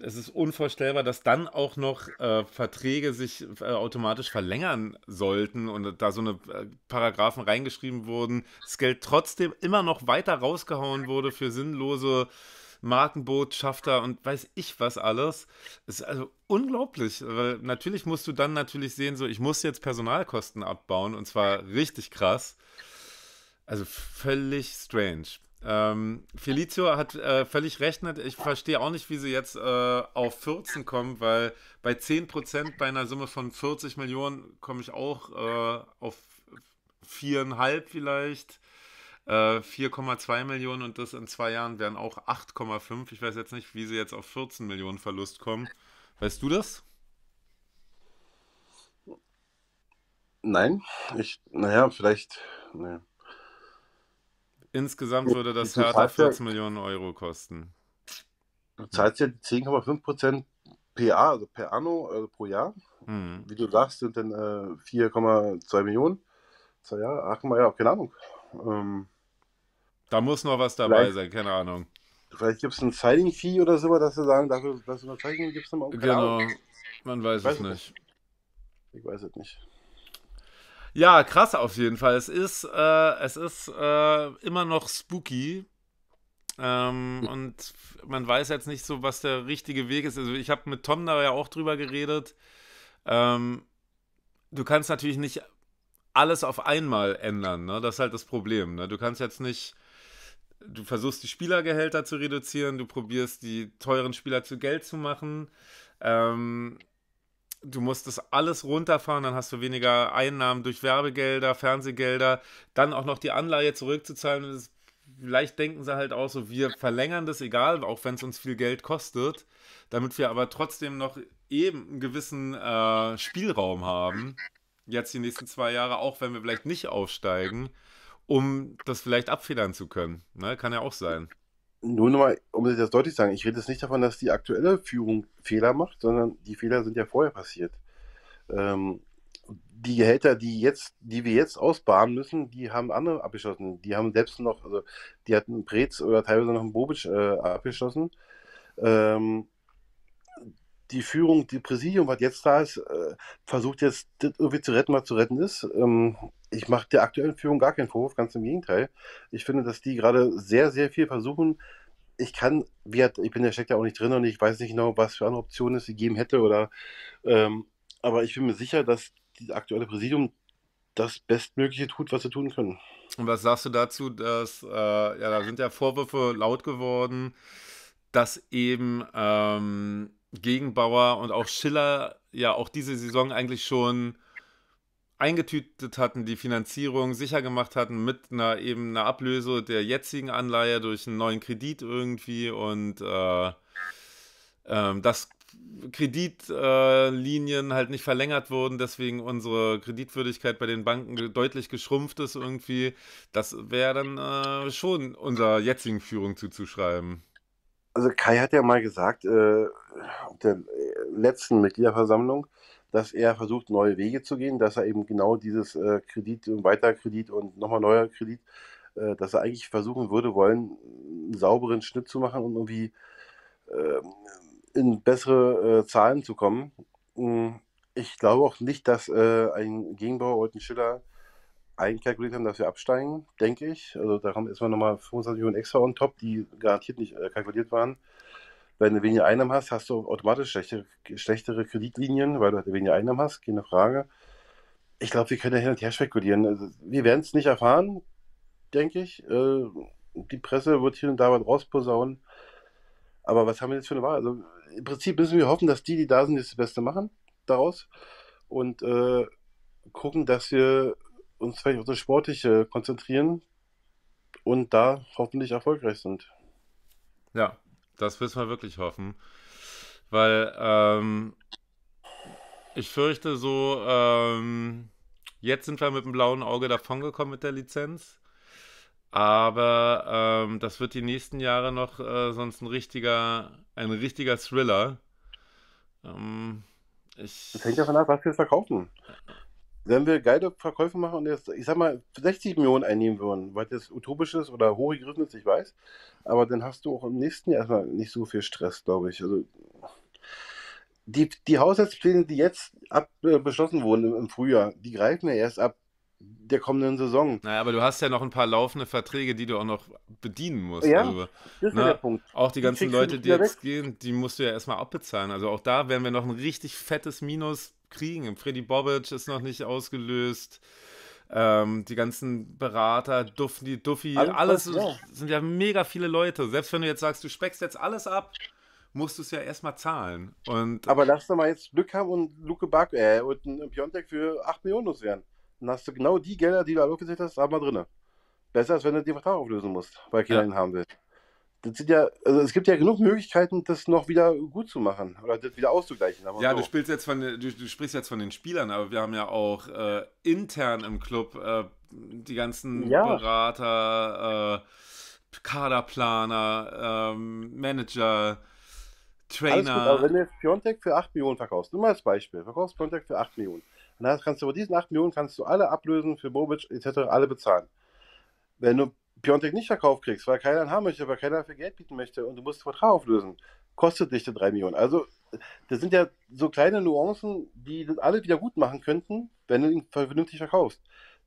es ist unvorstellbar, dass dann auch noch äh, Verträge sich äh, automatisch verlängern sollten und da so eine äh, Paragraphen reingeschrieben wurden, das Geld trotzdem immer noch weiter rausgehauen wurde für sinnlose Markenbotschafter und weiß ich was alles. Das ist also unglaublich, weil natürlich musst du dann natürlich sehen, so ich muss jetzt Personalkosten abbauen und zwar richtig krass. Also völlig strange. Ähm, Felicio hat äh, völlig rechnet. Ich verstehe auch nicht, wie sie jetzt äh, auf 14 kommen, weil bei 10% Prozent bei einer Summe von 40 Millionen komme ich auch äh, auf viereinhalb vielleicht. 4,2 äh, Millionen und das in zwei Jahren wären auch 8,5. Ich weiß jetzt nicht, wie sie jetzt auf 14 Millionen Verlust kommen. Weißt du das? Nein, ich, naja, vielleicht. Ne. Insgesamt würde das Hertha 14 Millionen Euro kosten. Du zahlst ja 10,5% PA, also per anno, also pro Jahr. Mhm. Wie du sagst, sind dann äh, 4,2 Millionen. Zwei Jahre, ach, ja, keine Ahnung. Ähm, da muss noch was dabei Vielleicht. sein, keine Ahnung. Vielleicht gibt es ein Signing-Fee oder so, dass sie sagen, dafür, dass du ein Zeichen gibst. Genau, Ahnung. man weiß, weiß es nicht. Ich weiß es nicht. Ja, krass auf jeden Fall. Es ist, äh, es ist äh, immer noch spooky. Ähm, hm. und man weiß jetzt nicht so, was der richtige Weg ist. Also ich habe mit Tom da ja auch drüber geredet. Ähm, du kannst natürlich nicht alles auf einmal ändern. Ne? Das ist halt das Problem. Ne? Du kannst jetzt nicht du versuchst die Spielergehälter zu reduzieren, du probierst die teuren Spieler zu Geld zu machen. Ähm, du musst das alles runterfahren, dann hast du weniger Einnahmen durch Werbegelder, Fernsehgelder, dann auch noch die Anleihe zurückzuzahlen. Das, vielleicht denken sie halt auch so, wir verlängern das egal, auch wenn es uns viel Geld kostet, damit wir aber trotzdem noch eben einen gewissen äh, Spielraum haben. Jetzt die nächsten zwei Jahre, auch wenn wir vielleicht nicht aufsteigen um das vielleicht abfedern zu können. Ne? Kann ja auch sein. Nur nochmal, um das deutlich zu sagen, ich rede jetzt nicht davon, dass die aktuelle Führung Fehler macht, sondern die Fehler sind ja vorher passiert. Ähm, die Gehälter, die jetzt, die wir jetzt ausbauen müssen, die haben andere abgeschlossen. Die haben selbst noch, also die hatten Brez oder teilweise noch einen Bobic äh, abgeschlossen. Ähm, die Führung, die Präsidium, was jetzt da ist, äh, versucht jetzt das irgendwie zu retten, was zu retten ist. Ähm, ich mache der aktuellen Führung gar keinen Vorwurf, ganz im Gegenteil. Ich finde, dass die gerade sehr, sehr viel versuchen. Ich kann, wie hat, ich bin ja steckt ja auch nicht drin und ich weiß nicht genau, was für eine Option es gegeben hätte oder, ähm, aber ich bin mir sicher, dass das aktuelle Präsidium das Bestmögliche tut, was sie tun können. Und was sagst du dazu, dass, äh, ja, da sind ja Vorwürfe laut geworden, dass eben ähm, Gegenbauer und auch Schiller ja auch diese Saison eigentlich schon eingetütet hatten, die Finanzierung sicher gemacht hatten mit einer eben einer Ablöse der jetzigen Anleihe durch einen neuen Kredit irgendwie und äh, ähm, dass Kreditlinien äh, halt nicht verlängert wurden, deswegen unsere Kreditwürdigkeit bei den Banken deutlich geschrumpft ist irgendwie. Das wäre dann äh, schon unserer jetzigen Führung zuzuschreiben also Kai hat ja mal gesagt, äh, auf der äh, letzten Mitgliederversammlung, dass er versucht, neue Wege zu gehen, dass er eben genau dieses äh, Kredit und weiter Kredit und nochmal neuer Kredit, äh, dass er eigentlich versuchen würde, wollen, einen sauberen Schnitt zu machen und irgendwie äh, in bessere äh, Zahlen zu kommen. Hm, ich glaube auch nicht, dass äh, ein Gegenbauer Olten Schiller einkalkuliert haben, dass wir absteigen, denke ich. Also da haben erstmal nochmal 25 Millionen extra on top, die garantiert nicht äh, kalkuliert waren. Wenn du weniger Einnahmen hast, hast du automatisch schlechtere, schlechtere Kreditlinien, weil du halt weniger Einnahmen hast, keine Frage. Ich glaube, wir können ja hin und her spekulieren. Also, wir werden es nicht erfahren, denke ich. Äh, die Presse wird hier und da was rausposaunen. Aber was haben wir jetzt für eine Wahl? Also im Prinzip müssen wir hoffen, dass die, die da sind, das Beste machen daraus und äh, gucken, dass wir uns vielleicht auf das Sportliche konzentrieren und da hoffentlich erfolgreich sind. Ja, das müssen wir wirklich hoffen. Weil ähm, ich fürchte so, ähm, jetzt sind wir mit dem blauen Auge davongekommen mit der Lizenz. Aber ähm, das wird die nächsten Jahre noch äh, sonst ein richtiger, ein richtiger Thriller. Ähm, ich, das hängt ja von ab, was wir verkaufen wenn wir geile Verkäufe machen und jetzt, ich sag mal, 60 Millionen einnehmen würden, weil das utopisch ist oder hochgegriffen ist, ich weiß, aber dann hast du auch im nächsten Jahr erstmal nicht so viel Stress, glaube ich. Also die, die Haushaltspläne, die jetzt ab, äh, beschlossen wurden im, Frühjahr, die greifen ja erst ab der kommenden Saison. Naja, aber du hast ja noch ein paar laufende Verträge, die du auch noch bedienen musst. Ja, also, das ist ne, der Punkt. Auch die ganzen Leute, die jetzt weg. gehen, die musst du ja erstmal abbezahlen. Also auch da werden wir noch ein richtig fettes Minus kriegen. Freddy Bobic ist noch nicht ausgelöst. Ähm, die ganzen Berater, Duffy, Duffy, alles, alles ja. sind ja mega viele Leute. Selbst wenn du jetzt sagst, du speckst jetzt alles ab, musst du es ja erstmal zahlen. Und Aber lass doch mal jetzt Glück haben und Luke Back äh, und Piontek für 8 Millionen loswerden. Dann hast du genau die Gelder, die du aufgesetzt hast, aber drin. Besser als wenn du den Vertrag auflösen musst, weil keiner ja. ihn haben will das sind ja, also es gibt ja genug Möglichkeiten, das noch wieder gut zu machen oder das wieder auszugleichen. ja, so. du, spielst jetzt von, du, du, sprichst jetzt von den Spielern, aber wir haben ja auch äh, intern im Club äh, die ganzen ja. Berater, äh, Kaderplaner, ähm, Manager, Trainer. gut, aber wenn du jetzt Piontek für 8 Millionen verkaufst, nur mal als Beispiel, verkaufst Piontek für 8 Millionen, dann kannst du über diesen 8 Millionen kannst du alle ablösen für Bobic etc., alle bezahlen. Wenn du Piontek nicht verkauft kriegst, weil keiner einen haben möchte, weil keiner für Geld bieten möchte und du musst den Vertrag auflösen, kostet dich die 3 Millionen. Also das sind ja so kleine Nuancen, die das alle wieder gut machen könnten, wenn du ihn vernünftig verkaufst.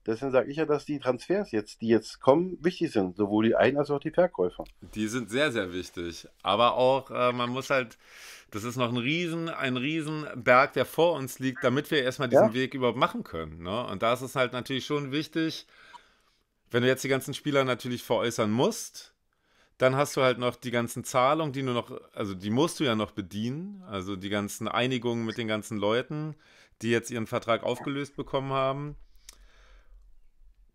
Deswegen sage ich ja, dass die Transfers jetzt, die jetzt kommen, wichtig sind, sowohl die Ein- als auch die Verkäufer. Die sind sehr, sehr wichtig. Aber auch, äh, man muss halt, das ist noch ein riesen, ein riesen der vor uns liegt, damit wir erstmal diesen ja? Weg überhaupt machen können. Ne? Und da ist es halt natürlich schon wichtig, wenn du jetzt die ganzen Spieler natürlich veräußern musst, dann hast du halt noch die ganzen Zahlungen, die du noch, also die musst du ja noch bedienen, also die ganzen Einigungen mit den ganzen Leuten, die jetzt ihren Vertrag aufgelöst bekommen haben.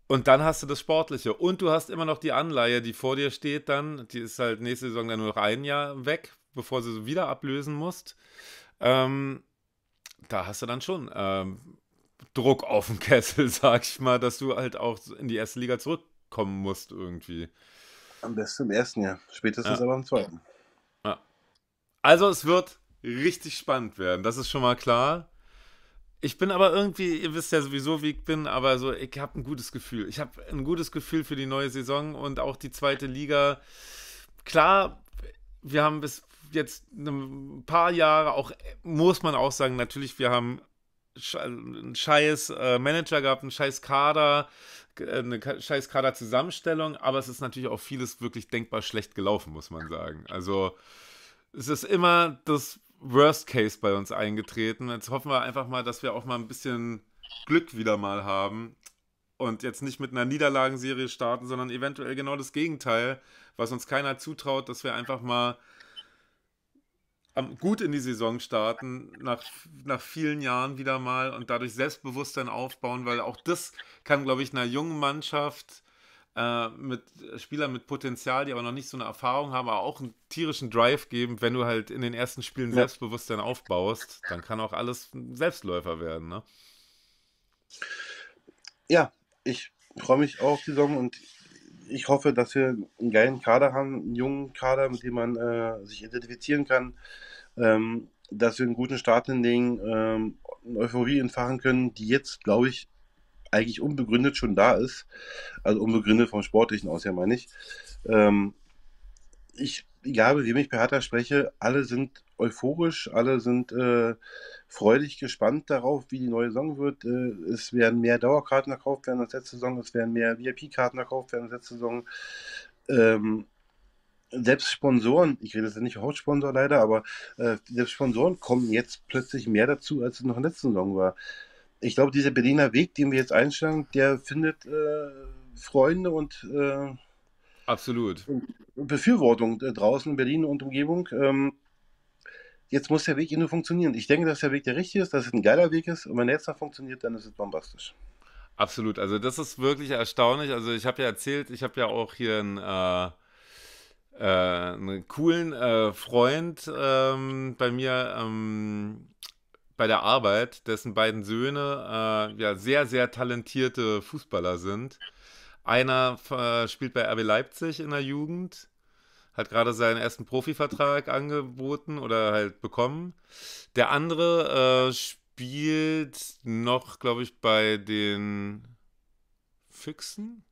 Und dann hast du das Sportliche. Und du hast immer noch die Anleihe, die vor dir steht dann. Die ist halt nächste Saison dann nur noch ein Jahr weg, bevor du sie wieder ablösen musst. Ähm, da hast du dann schon ähm, Druck auf dem <laughs> Kessel, sag ich mal, dass du halt auch in die erste Liga zurückkommen musst irgendwie. Am besten im ersten Jahr, spätestens ja. aber im zweiten. Ja. Also es wird richtig spannend werden, das ist schon mal klar. Ich bin aber irgendwie, ihr wisst ja sowieso, wie ich bin, aber so, ich habe ein gutes Gefühl. Ich habe ein gutes Gefühl für die neue Saison und auch die zweite Liga. Klar, wir haben bis jetzt ne, ein paar Jahre, auch muss man auch sagen, natürlich, wir haben einen scheiß äh, Manager gehabt, einen scheiß Kader, äh, eine scheiß Kaderzusammenstellung, aber es ist natürlich auch vieles wirklich denkbar schlecht gelaufen, muss man sagen. Also es ist immer das Worst Case bei uns eingetreten. Jetzt hoffen wir einfach mal, dass wir auch mal ein bisschen Glück wieder mal haben und jetzt nicht mit einer Niederlagenserie starten, sondern eventuell genau das Gegenteil, was uns keiner zutraut, dass wir einfach mal gut in die Saison starten, nach, nach vielen Jahren wieder mal und dadurch Selbstbewusstsein aufbauen, weil auch das kann, glaube ich, einer jungen Mannschaft äh, mit Spielern mit Potenzial, die aber noch nicht so eine Erfahrung haben, aber auch einen tierischen Drive geben, wenn du halt in den ersten Spielen Selbstbewusstsein aufbaust, dann kann auch alles Selbstläufer werden. Ne? Ja, ich freue mich auch auf die Saison und ich hoffe, dass wir einen geilen Kader haben, einen jungen Kader, mit dem man äh, sich identifizieren kann ähm, dass wir einen guten Start hinlegen, ähm, Euphorie entfachen können, die jetzt, glaube ich, eigentlich unbegründet schon da ist. Also unbegründet vom Sportlichen aus, ja, meine ich. Ähm, ich, glaube, mit wem ich bei Hertha spreche, alle sind euphorisch, alle sind äh, freudig gespannt darauf, wie die neue Saison wird. Äh, es werden mehr Dauerkarten erkauft werden als letzte Saison, es werden mehr VIP-Karten erkauft werden als letzte Saison. Ähm, selbst Sponsoren, ich rede jetzt nicht Hauptsponsor leider, aber äh, selbst Sponsoren kommen jetzt plötzlich mehr dazu, als es noch in der letzten Saison war. Ich glaube, dieser Berliner Weg, den wir jetzt einschlagen, der findet äh, Freunde und äh, Absolut. Befürwortung äh, draußen in Berlin und Umgebung. Ähm, jetzt muss der Weg nur funktionieren. Ich denke, dass der Weg der richtige ist, dass es ein geiler Weg ist und wenn er jetzt noch funktioniert, dann ist es bombastisch. Absolut. Also das ist wirklich erstaunlich. Also ich habe ja erzählt, ich habe ja auch hier ein äh, äh, einen coolen äh, Freund ähm, bei mir ähm, bei der Arbeit, dessen beiden Söhne äh, ja sehr, sehr talentierte Fußballer sind. Einer äh, spielt bei RB Leipzig in der Jugend, hat gerade seinen ersten Profivertrag angeboten oder halt bekommen. Der andere äh, spielt noch, glaube ich, bei den Füchsen.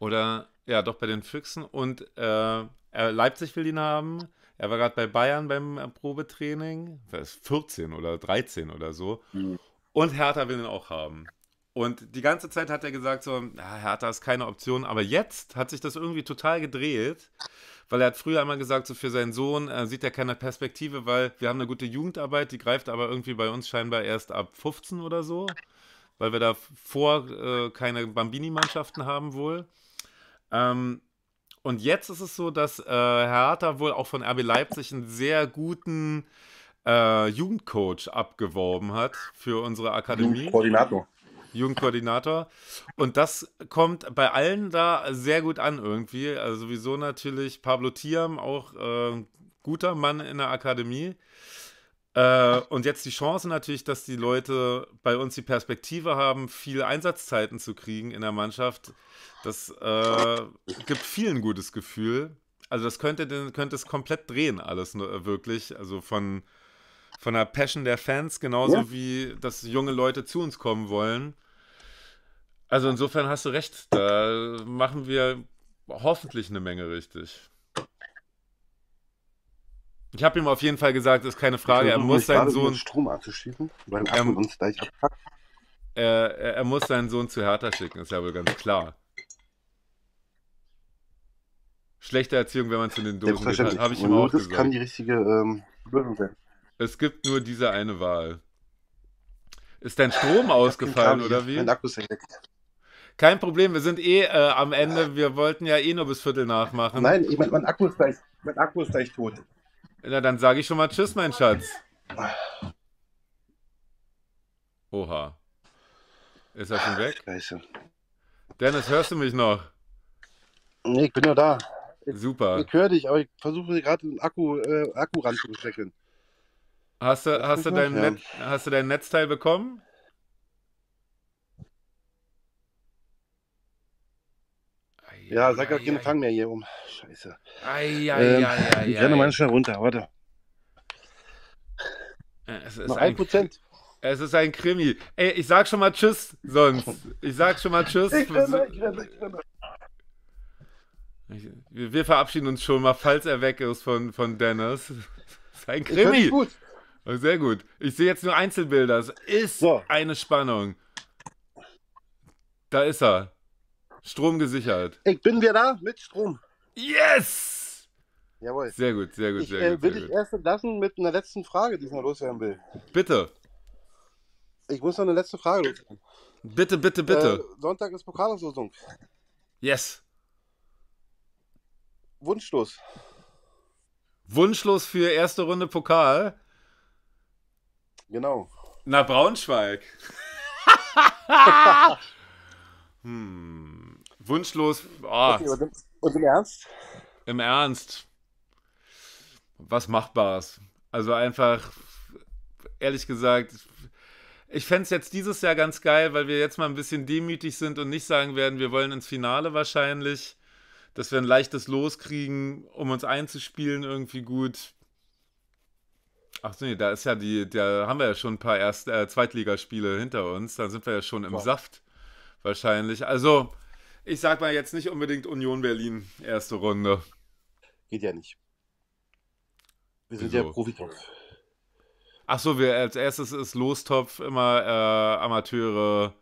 Oder ja, doch bei den Füchsen. Und äh, Leipzig will ihn haben. Er war gerade bei Bayern beim äh, Probetraining. Das ist 14 oder 13 oder so. Mhm. Und Hertha will ihn auch haben. Und die ganze Zeit hat er gesagt so, ja, Hertha ist keine Option. Aber jetzt hat sich das irgendwie total gedreht. Weil er hat früher einmal gesagt, so für seinen Sohn äh, sieht er keine Perspektive, weil wir haben eine gute Jugendarbeit, die greift aber irgendwie bei uns scheinbar erst ab 15 oder so, weil wir davor äh, keine Bambini-Mannschaften haben wohl. Ähm, und jetzt ist es so, dass äh, Hertha wohl auch von RB Leipzig einen sehr guten äh, Jugendcoach abgeworben hat für unsere Akademie. Jugendkoordinator. Jugendkoordinator. Und das kommt bei allen da sehr gut an irgendwie. Also sowieso natürlich Pablo Thiam, auch äh, guter Mann in der Akademie. Äh, und jetzt die Chance natürlich, dass die Leute bei uns die Perspektive haben, viele Einsatzzeiten zu kriegen in der Mannschaft. Das äh, gibt vielen ein gutes Gefühl. Also das könnte, könnte es komplett drehen, alles äh, wirklich. Also von, von der Passion der Fans, genauso ja. wie dass junge Leute zu uns kommen wollen. Also insofern hast du recht, da machen wir hoffentlich eine Menge richtig. Ich habe ihm auf jeden Fall gesagt, ist keine Frage, er muss seinen Sohn. Strom anzuschießen, weil er, ähm, uns gleich abpackt. Äh, äh, er, muss seinen Sohn zu Hertha schicken, ist ja wohl ganz klar. Schlechte Erziehung, wenn man zu den Dosen geht, habe ich ihm auch gesagt. Das kann die richtige Lösung ähm, sein. Es gibt nur diese eine Wahl. Ist dein Strom ausgefallen oder wie? Mein Akku ist entdeckt. Kein Problem, wir sind eh äh, am Ende. Wir wollten ja eh nur bis Viertel nachmachen. Nein, ich mein, mein Akku ist gleich, mein Akku ist gleich tot. Na, dann sage ich schon mal Tschüss, mein Schatz. Oha. Ist er schon weg? Scheiße. Dennis, hörst du mich noch? Nee, ich bin ja da. Ich, Super. Ich höre dich, aber ich versuche gerade den Akku, äh, Akku ranzustecken. Hast du, hast, du dein noch, Net, hast du dein Netzteil bekommen? Ja, sag doch keine Fang mehr hier oben. Scheiße. Ei, ei, ähm, ei, ei, ich renne mal schnell runter, warte. Äh, es ist Noch ein Prozent. Es ist ein Krimi. Ey, ich sag schon mal Tschüss sonst. Ich sag schon mal Tschüss. Ich renne, ich renne, ich renne. Wir, wir verabschieden uns schon mal, falls er weg ist von, von Dennis. Das <laughs> Krimi. Gut. Oh, sehr gut. Ich sehe jetzt nur Einzelbilder. Es ist so. eine Spannung. Da ist er. Strom gesichert. Ich bin wieder da mit Strom. Yes! Jawohl. Sehr gut, sehr gut, ich, sehr äh, gut. Will sehr ich erst entlassen mit einer letzten Frage, die ich noch loswerden will. Bitte. Ich muss noch eine letzte Frage loswerden. Bitte, bitte, bitte. Äh, Sonntag ist Pokalauslosung. Yes. Wunschlos. Wunschlos für erste Runde Pokal. Genau. Na, Braunschweig. <laughs> hm. Wunschlos. Oh. Okay, und, im, und im Ernst? Im Ernst. Was Machbares. Also einfach, ehrlich gesagt, ich fände es jetzt dieses Jahr ganz geil, weil wir jetzt mal ein bisschen demütig sind und nicht sagen werden, wir wollen ins Finale wahrscheinlich. Dass wir ein leichtes Los kriegen, um uns einzuspielen, irgendwie gut. Ach nee, da ist ja die, da haben wir ja schon ein paar Erst-, äh, Zweitligaspiele hinter uns. Da sind wir ja schon im wow. Saft wahrscheinlich. Also, ich sag mal jetzt nicht unbedingt Union Berlin, erste Runde. Geht ja nicht. Wir sind ja Profitopf. Achso, wir als erstes ist Lostopf immer äh, Amateure.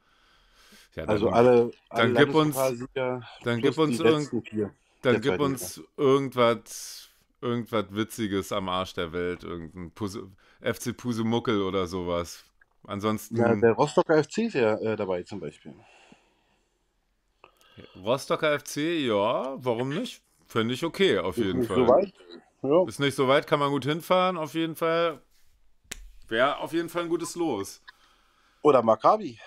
Ja, dann, also alle, alle dann gib uns, dann gib uns, irgend, dann gib uns irgendwas, irgendwas Witziges am Arsch der Welt, irgendein Puse, FC Pusemuckel oder sowas. Ansonsten. Ja, der Rostocker FC ist ja äh, dabei zum Beispiel. Rostocker FC, ja, warum nicht? Finde ich okay, auf jeden Ist Fall. So weit. Ja. Ist nicht so weit, kann man gut hinfahren, auf jeden Fall. Wäre auf jeden Fall ein gutes Los. Oder Maccabi.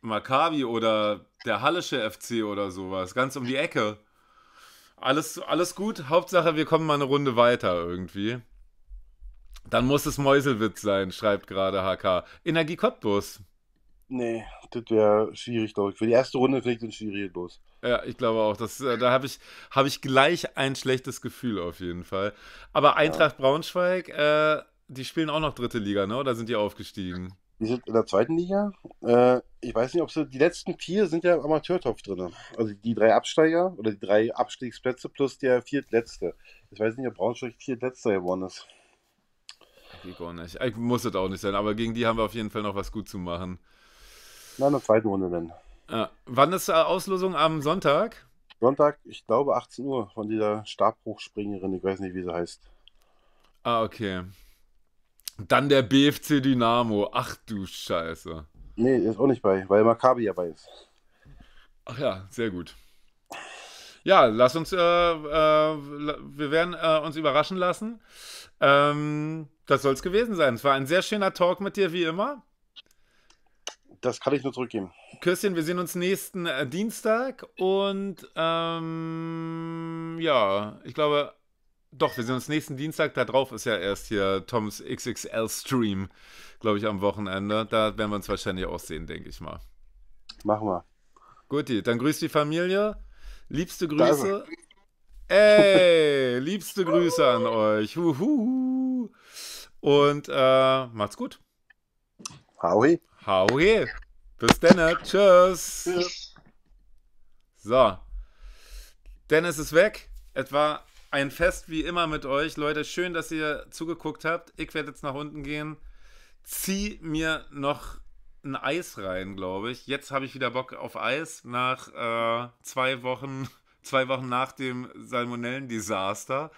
Maccabi oder der Hallische FC oder sowas, ganz um die Ecke. Alles, alles gut, Hauptsache wir kommen mal eine Runde weiter irgendwie. Dann muss es Mäuselwitz sein, schreibt gerade HK. Energie Cottbus. Nee, das wäre schwierig, glaube ich. Für die erste Runde finde ich ein schwierig los. Ja, ich glaube auch. Das, äh, da habe ich, hab ich gleich ein schlechtes Gefühl auf jeden Fall. Aber Eintracht ja. Braunschweig, äh, die spielen auch noch dritte Liga, ne? Oder sind die aufgestiegen? Die sind in der zweiten Liga. Äh, ich weiß nicht, ob sie. Die letzten vier sind ja im Amateurtopf drin. Also die drei Absteiger oder die drei Abstiegsplätze plus der viertletzte. Ich weiß nicht, ob Braunschweig viertletzter geworden ist. Geht auch nicht. Ich muss es auch nicht sein, aber gegen die haben wir auf jeden Fall noch was gut zu machen. Na, in der zweiten Runde dann. Ah, wann ist die äh, Auslosung am Sonntag? Sonntag, ich glaube 18 Uhr von dieser Stabbruchspringerin, ich weiß nicht, wie sie heißt. Ah, okay. Dann der BFC Dynamo. Ach du Scheiße. Nee, ist auch nicht bei, weil Maccabi ja bei ist. Ach ja, sehr gut. Ja, lass uns, äh, äh, wir werden äh, uns überraschen lassen. Ähm, das soll es gewesen sein. Es war ein sehr schöner Talk mit dir, wie immer. Das kann ich nur zurückgeben. Christian, wir sehen uns nächsten äh, Dienstag und ähm, ja, ich glaube, doch, wir sehen uns nächsten Dienstag. Da drauf ist ja erst hier Toms XXL-Stream, glaube ich, am Wochenende. Da werden wir uns wahrscheinlich auch sehen, denke ich mal. Machen wir. Guti, dann grüß die Familie. Liebste Grüße. Ey, <laughs> liebste Grüße an euch. Huhuhu. Und äh, macht's gut. Hauhi. Hauhi. Bis dann. Tschüss. Tschüss. So. Dennis ist weg. Es war ein Fest wie immer mit euch. Leute, schön, dass ihr zugeguckt habt. Ich werde jetzt nach unten gehen. Zieh mir noch ein Eis rein, glaube ich. Jetzt habe ich wieder Bock auf Eis nach äh, zwei Wochen, <laughs> zwei Wochen nach dem Salmonellen-Desaster.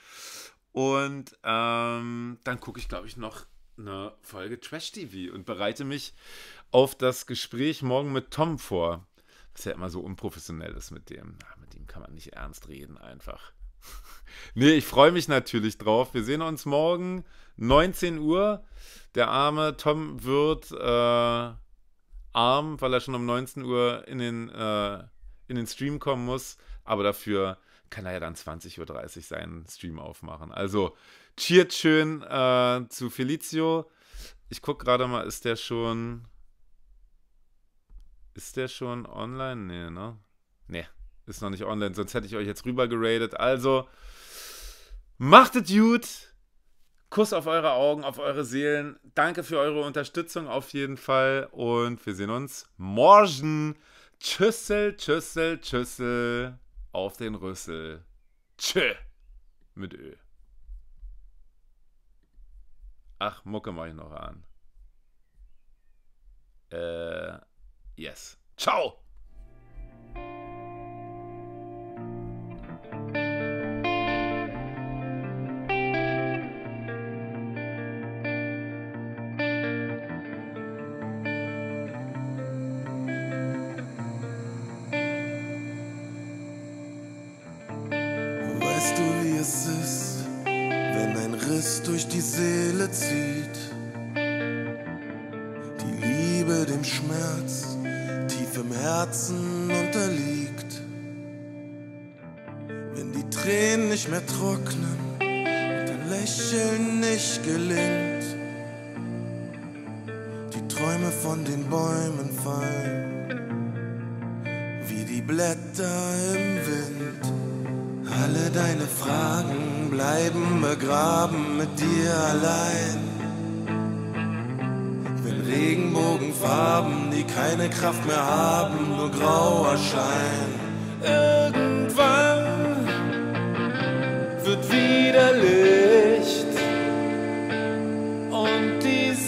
Und ähm, dann gucke ich, glaube ich, noch eine Folge Trash TV und bereite mich auf das Gespräch morgen mit Tom vor. Was ja immer so unprofessionell ist mit dem. Na, ah, mit ihm kann man nicht ernst reden, einfach. <laughs> nee, ich freue mich natürlich drauf. Wir sehen uns morgen 19 Uhr. Der arme Tom wird äh, arm, weil er schon um 19 Uhr in den, äh, in den Stream kommen muss. Aber dafür kann er ja dann 20.30 Uhr seinen Stream aufmachen. Also cheert schön äh, zu Felicio. Ich gucke gerade mal, ist der schon. Ist der schon online? Nee, ne? Nee, ist noch nicht online, sonst hätte ich euch jetzt rüber geradet. Also, macht es gut. Kuss auf eure Augen, auf eure Seelen. Danke für eure Unterstützung auf jeden Fall. Und wir sehen uns morgen. Tschüssel, tschüssel, tschüssel. Auf den Rüssel. Tschö. Mit Öl. Ach, Mucke mache ich noch an. Äh, yes. Ciao!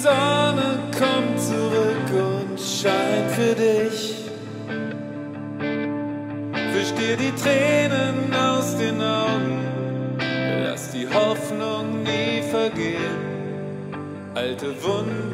Sonne kommt zurück und scheint für dich. Wisch dir die Tränen aus den Augen, lass die Hoffnung nie vergehen. Alte Wunden